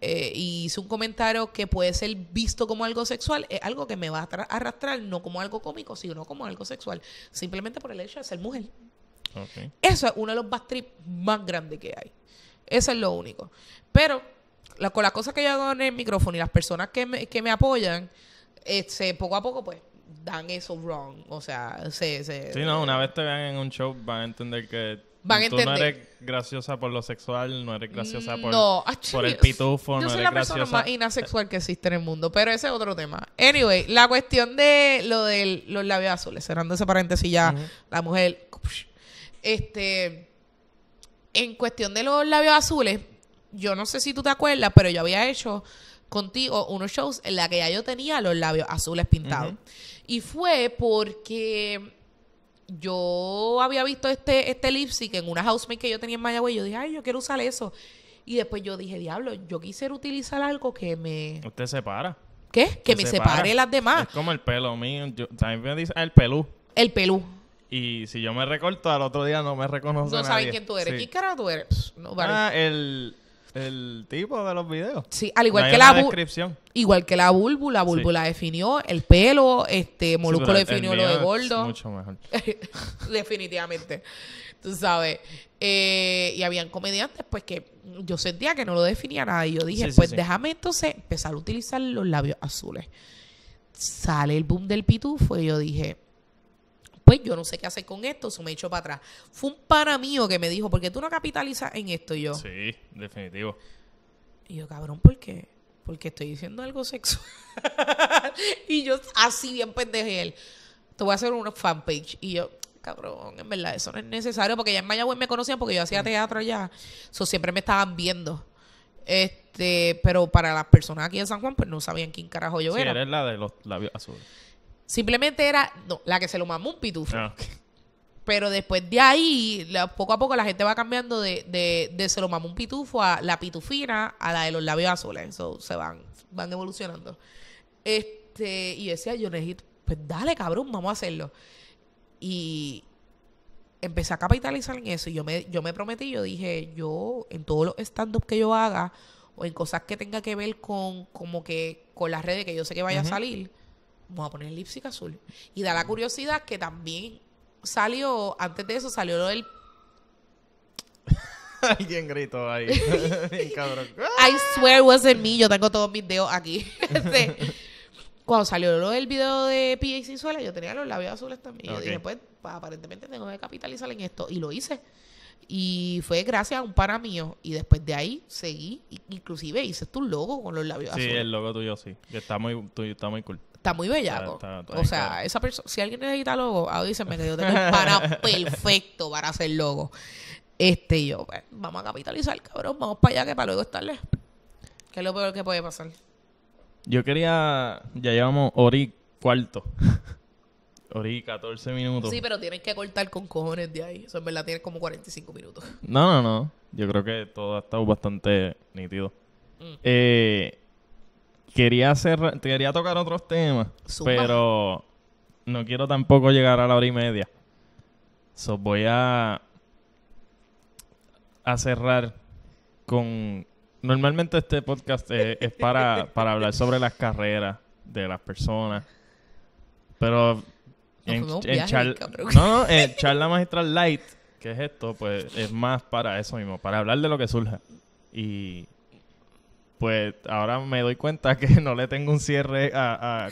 eh, hice un comentario que puede ser visto como algo sexual, es algo que me va a arrastrar no como algo cómico, sino como algo sexual, simplemente por el hecho de ser mujer. Eso es uno de los trips más grandes que hay. Eso es lo único. Pero con las cosas que yo hago en el micrófono y las personas que me, que me apoyan, este, poco a poco, pues, dan eso wrong. O sea, se, no, una vez te vean en un show, van a entender que van a entender. no eres graciosa por lo sexual, no eres graciosa por, el pitufón, por el pitufo, yo soy la persona más inasexual que existe en el mundo, pero ese es otro tema. Anyway, la cuestión de lo de los labios azules, cerrando ese paréntesis ya, la mujer, este, en cuestión de los labios azules, yo no sé si tú te acuerdas, pero yo había hecho contigo unos shows en la que ya yo tenía los labios azules pintados. Y fue porque yo había visto este, este lipstick en una housemate que yo tenía en y Yo dije, ay, yo quiero usar eso. Y después yo dije, diablo, yo quisiera utilizar algo que me... Usted separa. ¿Qué? Que, me separe las demás. Es como el pelo mío. Yo, también me dice ah, el pelú. El pelú. Y si yo me recorto, al otro día no me reconoce No saben quién tú eres. ¿Qué cara tú eres? Ah, el el tipo de los videos. Sí, al igual que la descripción. Igual que la búlbula, la búlbula definió el pelo, este Molusco definió lo de gordo. Mucho mejor. Definitivamente. Tú sabes. Eh, y habían comediantes pues que yo sentía que no lo definía nada. Y yo dije, pues déjame entonces empezar a utilizar los labios azules. Sale el boom del pitufo y yo dije, pues yo no sé qué hacer con esto, eso me echó para atrás. Fue un pana mío que me dijo, porque qué tú no capitalizas en esto? yo. Sí, definitivo. Y yo, cabrón, ¿por qué? Porque estoy diciendo algo sexual. y yo, así bien pendeje él. Te voy a hacer una fanpage. Y yo, cabrón, en verdad, eso no es necesario. Porque ya en Mayagüez me conocían porque yo hacía mm. teatro allá. So, siempre me estaban viendo. Este, pero para las personas aquí en San Juan, pues no sabían quién carajo yo sí, era. Eres la de los labios azules. Simplemente era no, la que se lo mamó un pitufo. Ah, Pero después de ahí, poco a poco la gente va cambiando de, de, se lo mamó un pitufo a la pitufina a la de los labios azules. eso se van, van evolucionando. Este, y decía yo necesito, pues dale cabrón, vamos a hacerlo. Y empecé a capitalizar en eso. Y yo me, yo me prometí, yo dije, yo en todos los stand-up que yo haga o en cosas que tenga que ver con como que con las redes que yo sé que vaya a salir vamos a poner el lipstick azul. Y da la curiosidad que también salió, antes de eso salió lo del... Alguien gritó ahí. I swear it wasn't me. Yo tengo todos mis dedos aquí. Este, cuando salió lo del video de y Suela, yo tenía los labios azules también. Y después, pues, aparentemente tengo que capitalizar en esto. Y lo hice. Y fue gracias a un pana mío. Y después de ahí seguí. Inclusive hice tu logo con los labios azules. Sí, el logo tuyo sí. Está muy, está muy cool muy bellaco. o sea, esa persona, si alguien necesita logo, avísenme que yo tengo para perfecto para hacer logo. Este, yo, pues, vamos a capitalizar, cabrón, vamos para allá que para luego estarle. Que es lo peor que puede pasar. Yo quería, ya llevamos ori cuarto. Ori 14 minutos. Sí, pero tienes que cortar con cojones de ahí. Eso en verdad tienes como 45 minutos. No, no, no. Yo creo que todo ha estado bastante nítido. Mm. Eh, quería hacer, quería tocar otros temas, pero no quiero tampoco llegar a la hora y media. So, voy a, cerrar con... Normalmente este podcast es, para, para hablar sobre las carreras de las personas, pero no, en charla magistral light, que es esto, pues es más para eso mismo, para hablar de lo que surja. Y pues ahora me doy cuenta que no le tengo un cierre a,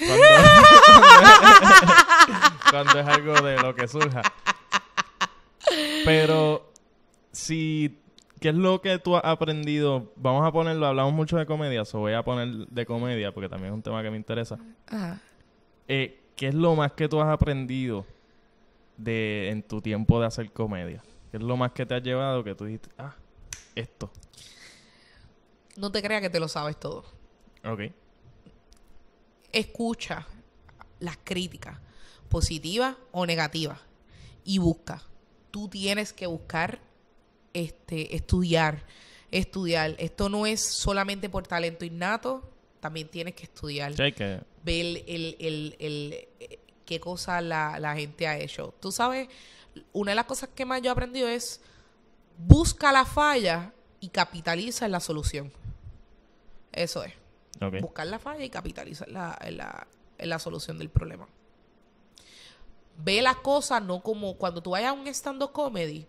cuando, es, algo de lo que surja. Pero si ¿qué es lo que tú has aprendido? Vamos a ponerlo, hablamos mucho de comedia, so voy a poner de comedia porque también es un tema que me interesa. Eh, ¿Qué es lo más que tú has aprendido de en tu tiempo de hacer comedia? ¿Qué es lo más que te ha llevado que tú dijiste, ah, esto? no te creas que te lo sabes todo. Ok. Escucha las críticas, positivas o negativas, y busca. Tú tienes que buscar este, estudiar, estudiar. Esto no es solamente por talento innato, también tienes que estudiar. Sí, Ver el, eh, qué cosa la, la gente ha hecho. Tú sabes, una de las cosas que más yo he aprendido es busca la falla y capitaliza en la solución. Eso es. Buscar la falla y capitalizar la, la, solución del problema. Ve las cosas no como cuando tú vayas a un stand-up comedy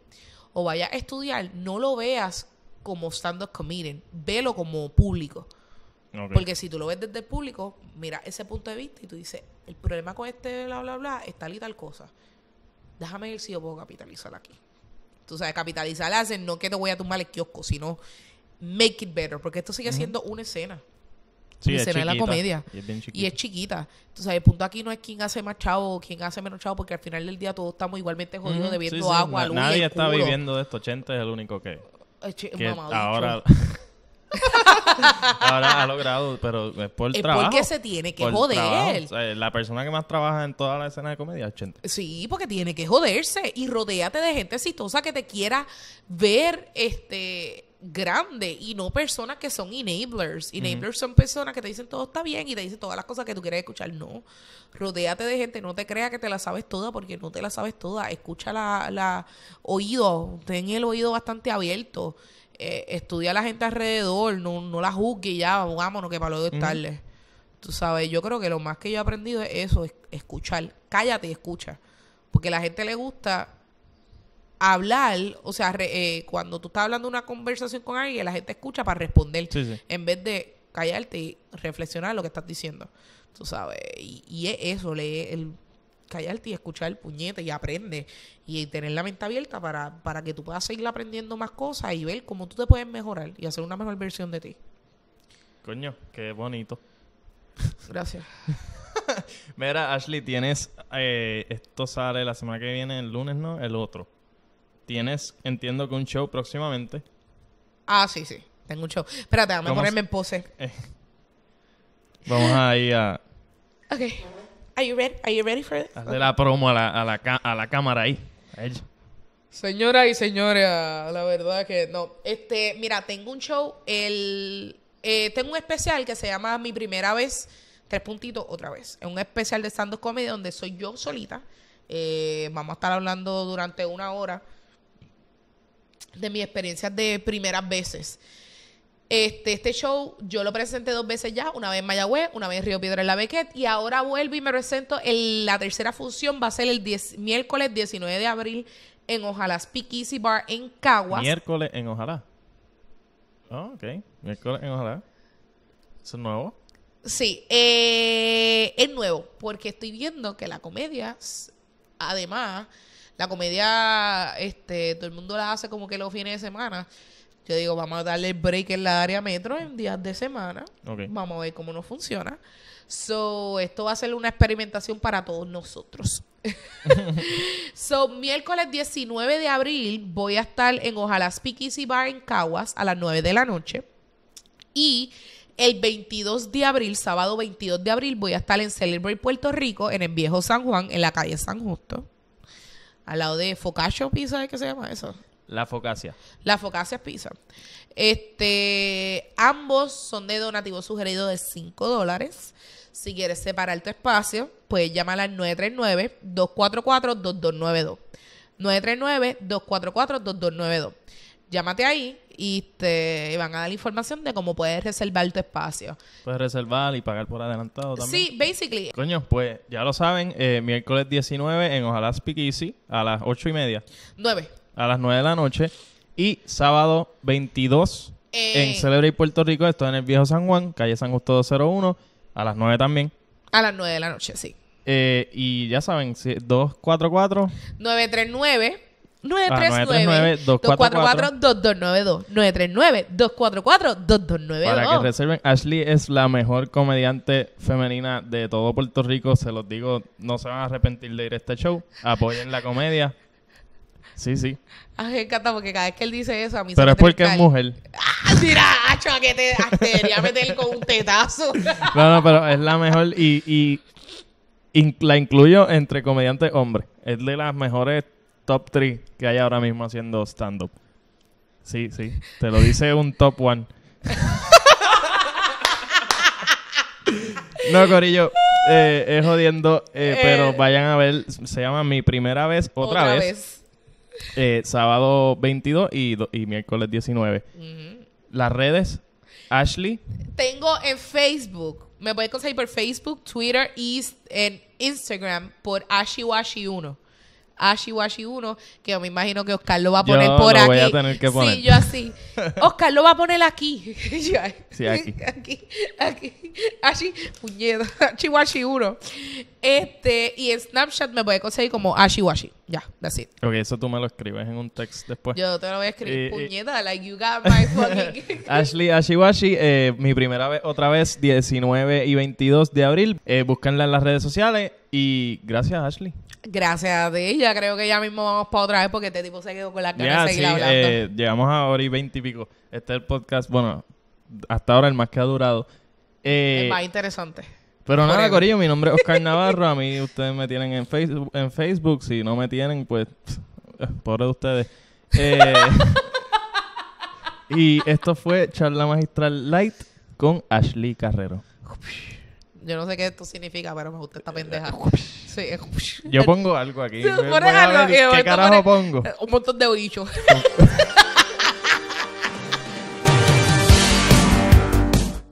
o vayas a estudiar, no lo veas como stand-up comedian, velo como público. Porque si tú lo ves desde el público, mira ese punto de vista y tú dices, el problema con este bla, bla, bla, es tal y tal cosa. Déjame ver si yo puedo capitalizar aquí. Tú sabes, capitalizar hacen no que te voy a tumbar el kiosco, sino make it better, porque esto sigue siendo una escena. Sí, una escena de la comedia. Y es, chiquita. Entonces, el punto aquí no es quién hace más chavo o quién hace menos chavo, porque al final del día todos estamos igualmente jodidos debiendo sí, agua, Nadie está viviendo de esto. Chente es el único que, eh, ahora... ahora ha logrado, pero es por el trabajo. Porque se tiene que joder. la persona que más trabaja en toda la escena de comedia es Chente. Sí, porque tiene que joderse. Y rodéate de gente exitosa que te quiera ver este grande y no personas que son enablers. Enablers son personas que te dicen todo está bien y te dicen todas las cosas que tú quieres escuchar. No, rodéate de gente, no te creas que te la sabes toda porque no te la sabes toda. Escucha la, la oído, ten el oído bastante abierto. Eh, estudia a la gente alrededor, no, la juzgue ya, vámonos que para luego estarle. tarde. Tú sabes, yo creo que lo más que yo he aprendido es eso, escuchar. Cállate y escucha. Porque a la gente le gusta hablar, o sea, eh, cuando tú estás hablando una conversación con alguien, la gente escucha para responder, en vez de callarte y reflexionar lo que estás diciendo, tú sabes, y, es eso, lee el callarte y escuchar el puñete y aprende y tener la mente abierta para, para que tú puedas seguir aprendiendo más cosas y ver cómo tú te puedes mejorar y hacer una mejor versión de ti. Coño, qué bonito. Gracias. Mira, Ashley, tienes. Eh, esto sale la semana que viene, el lunes, ¿no? El otro tienes, entiendo que un show próximamente. Ah, sí, sí. Tengo un show. Espérate, déjame ponerme en pose. Eh, vamos ahí a... Ok. Are you ready? Are for Hazle la promo a la, cámara ahí. Señoras y señores, la verdad que no. Este, mira, tengo un show, el, eh, tengo un especial que se llama Mi Primera Vez, tres puntitos, otra vez. Es un especial de stand comedy donde soy yo solita. Eh, vamos a estar hablando durante una hora de mis experiencias de primeras veces. Este, este show yo lo presenté dos veces ya, una vez en Mayagüez, una vez en Río Piedra en la Bequet, y ahora vuelvo y me presento. la tercera función va a ser el miércoles 19 de abril en Ojalá Speakeasy Bar en Caguas. Miércoles en Ojalá. Ah, ok. Miércoles en Ojalá. ¿Es nuevo? Sí, eh, es nuevo, porque estoy viendo que la comedia, además la comedia, este, todo el mundo la hace como que los fines de semana. Yo digo, vamos a darle el break en la área metro en días de semana. Vamos a ver cómo nos funciona. So, esto va a ser una experimentación para todos nosotros. so, miércoles 19 de abril voy a estar en Ojalá Speakeasy Bar en Caguas a las 9 de la noche. Y el 22 de abril, sábado 22 de abril, voy a estar en Celebrate Puerto Rico, en el Viejo San Juan, en la calle San Justo al lado de Focaccio Pizza, ¿qué que se llama eso? La Focacia. La Focacia Pizza. Este, ambos son de donativo sugerido de 5 dólares. Si quieres separar tu espacio, puedes llamar al 939-244-2292. 939-244-2292. Llámate ahí y te van a dar información de cómo puedes reservar tu espacio. Puedes reservar y pagar por adelantado también. Sí, basically. Coño, pues ya lo saben, eh, miércoles 19 en Ojalá Spikisi a las 8 y media. 9. A las 9 de la noche. Y sábado 22 eh. en Celebrate Puerto Rico, esto en el Viejo San Juan, calle San Justo 201, a las 9 también. A las 9 de la noche, sí. Eh, y ya saben, 244 939 939-244-2292. 939-244-2292. Para que reserven, Ashley es la mejor comediante femenina de todo Puerto Rico. Se los digo, no se van a arrepentir de ir a este show. Apoyen la comedia. Sí, sí. Ah, me encanta porque cada vez que él dice eso a mí Pero es porque es mujer. Ah, a que te meter con un tetazo! no, pero es la mejor y, la incluyo entre comediantes hombres. Es de las mejores top 3 que hay ahora mismo haciendo stand-up. Sí, sí. Te lo dice un top 1. no, Corillo. Eh, es jodiendo, eh, eh, pero vayan a ver. Se llama Mi Primera Vez, Otra, Vez. sábado 22 y, miércoles 19. Las redes, Ashley. Tengo en Facebook. Me puedes conseguir por Facebook, Twitter y en Instagram por Ashiwashi1. Ashiwashi 1, que me imagino que Oscar lo va a poner por lo aquí. Voy a tener que poner. Sí, yo así. Oscar lo va a poner aquí. sí, aquí. aquí, aquí. Ashi, puñedo. Ashiwashi 1. Este, y en Snapchat me voy a conseguir como Ashiwashi. Ya, así. it. Ok, eso tú me lo escribes en un text después. Yo te lo voy a escribir, eh, eh. puñeta, like you got my fucking... Ashley Ashiwashi, eh, mi primera vez, otra vez, 19 y 22 de abril. Eh, búscanla en las redes sociales y gracias, Ashley. Gracias a ti, ya creo que ya mismo vamos para otra vez porque este tipo se quedó con la cara de seguir eh, llegamos a hora y veinte y pico. Este es el podcast, bueno, hasta ahora el más que ha durado. el eh, más interesante. Pero nada, Corillo, mi nombre es Oscar Navarro. A mí ustedes me tienen en, Facebook, en Facebook. Si no me tienen, pues, pobre de ustedes. Eh, y esto fue Charla Magistral Light con Ashley Carrero. Yo no sé qué esto significa, pero me gusta esta pendeja. Sí, Yo pongo algo aquí. ¿Qué carajo pongo? Un montón de bichos.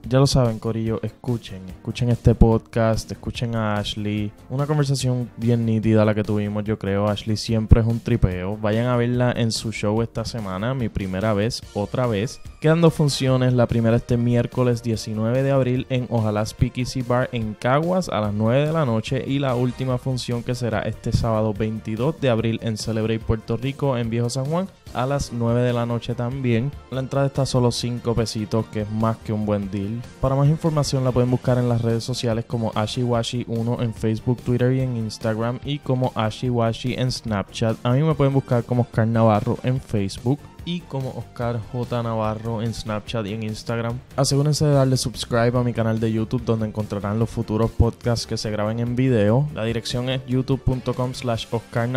ya lo saben, Corillo, escuchen, escuchen este podcast, escuchen a Ashley. Una conversación bien nítida la que tuvimos, yo creo. Ashley siempre es un tripeo. Vayan a verla en su show esta semana, mi primera vez, otra vez. Quedando funciones, la primera este miércoles 19 de abril en Ojalá Speakeasy Bar en Caguas a las 9 de la noche y la última función que será este sábado 22 de abril en Celebrate Puerto Rico en Viejo San Juan a las 9 de la noche también. La entrada está a solo 5 pesitos, que es más que un buen deal. Para más información la pueden buscar en las redes sociales como Ashiwashi1 en Facebook, Twitter y en Instagram y como Ashiwashi en Snapchat. A mí me pueden buscar como Oscar Navarro en Facebook y como Oscar J. Navarro en Snapchat y en Instagram. Asegúrense de darle subscribe a mi canal de YouTube donde encontrarán los futuros podcasts que se graben en video. La dirección es youtube.com slash Oscar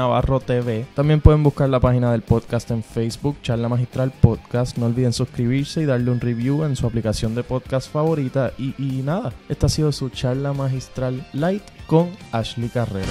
TV. También pueden buscar la página del podcast en Facebook, Charla Magistral Podcast. No olviden suscribirse y darle un review en su aplicación de podcast favorita. Y, nada, esta ha sido su Charla Magistral Light con Ashley Carrera.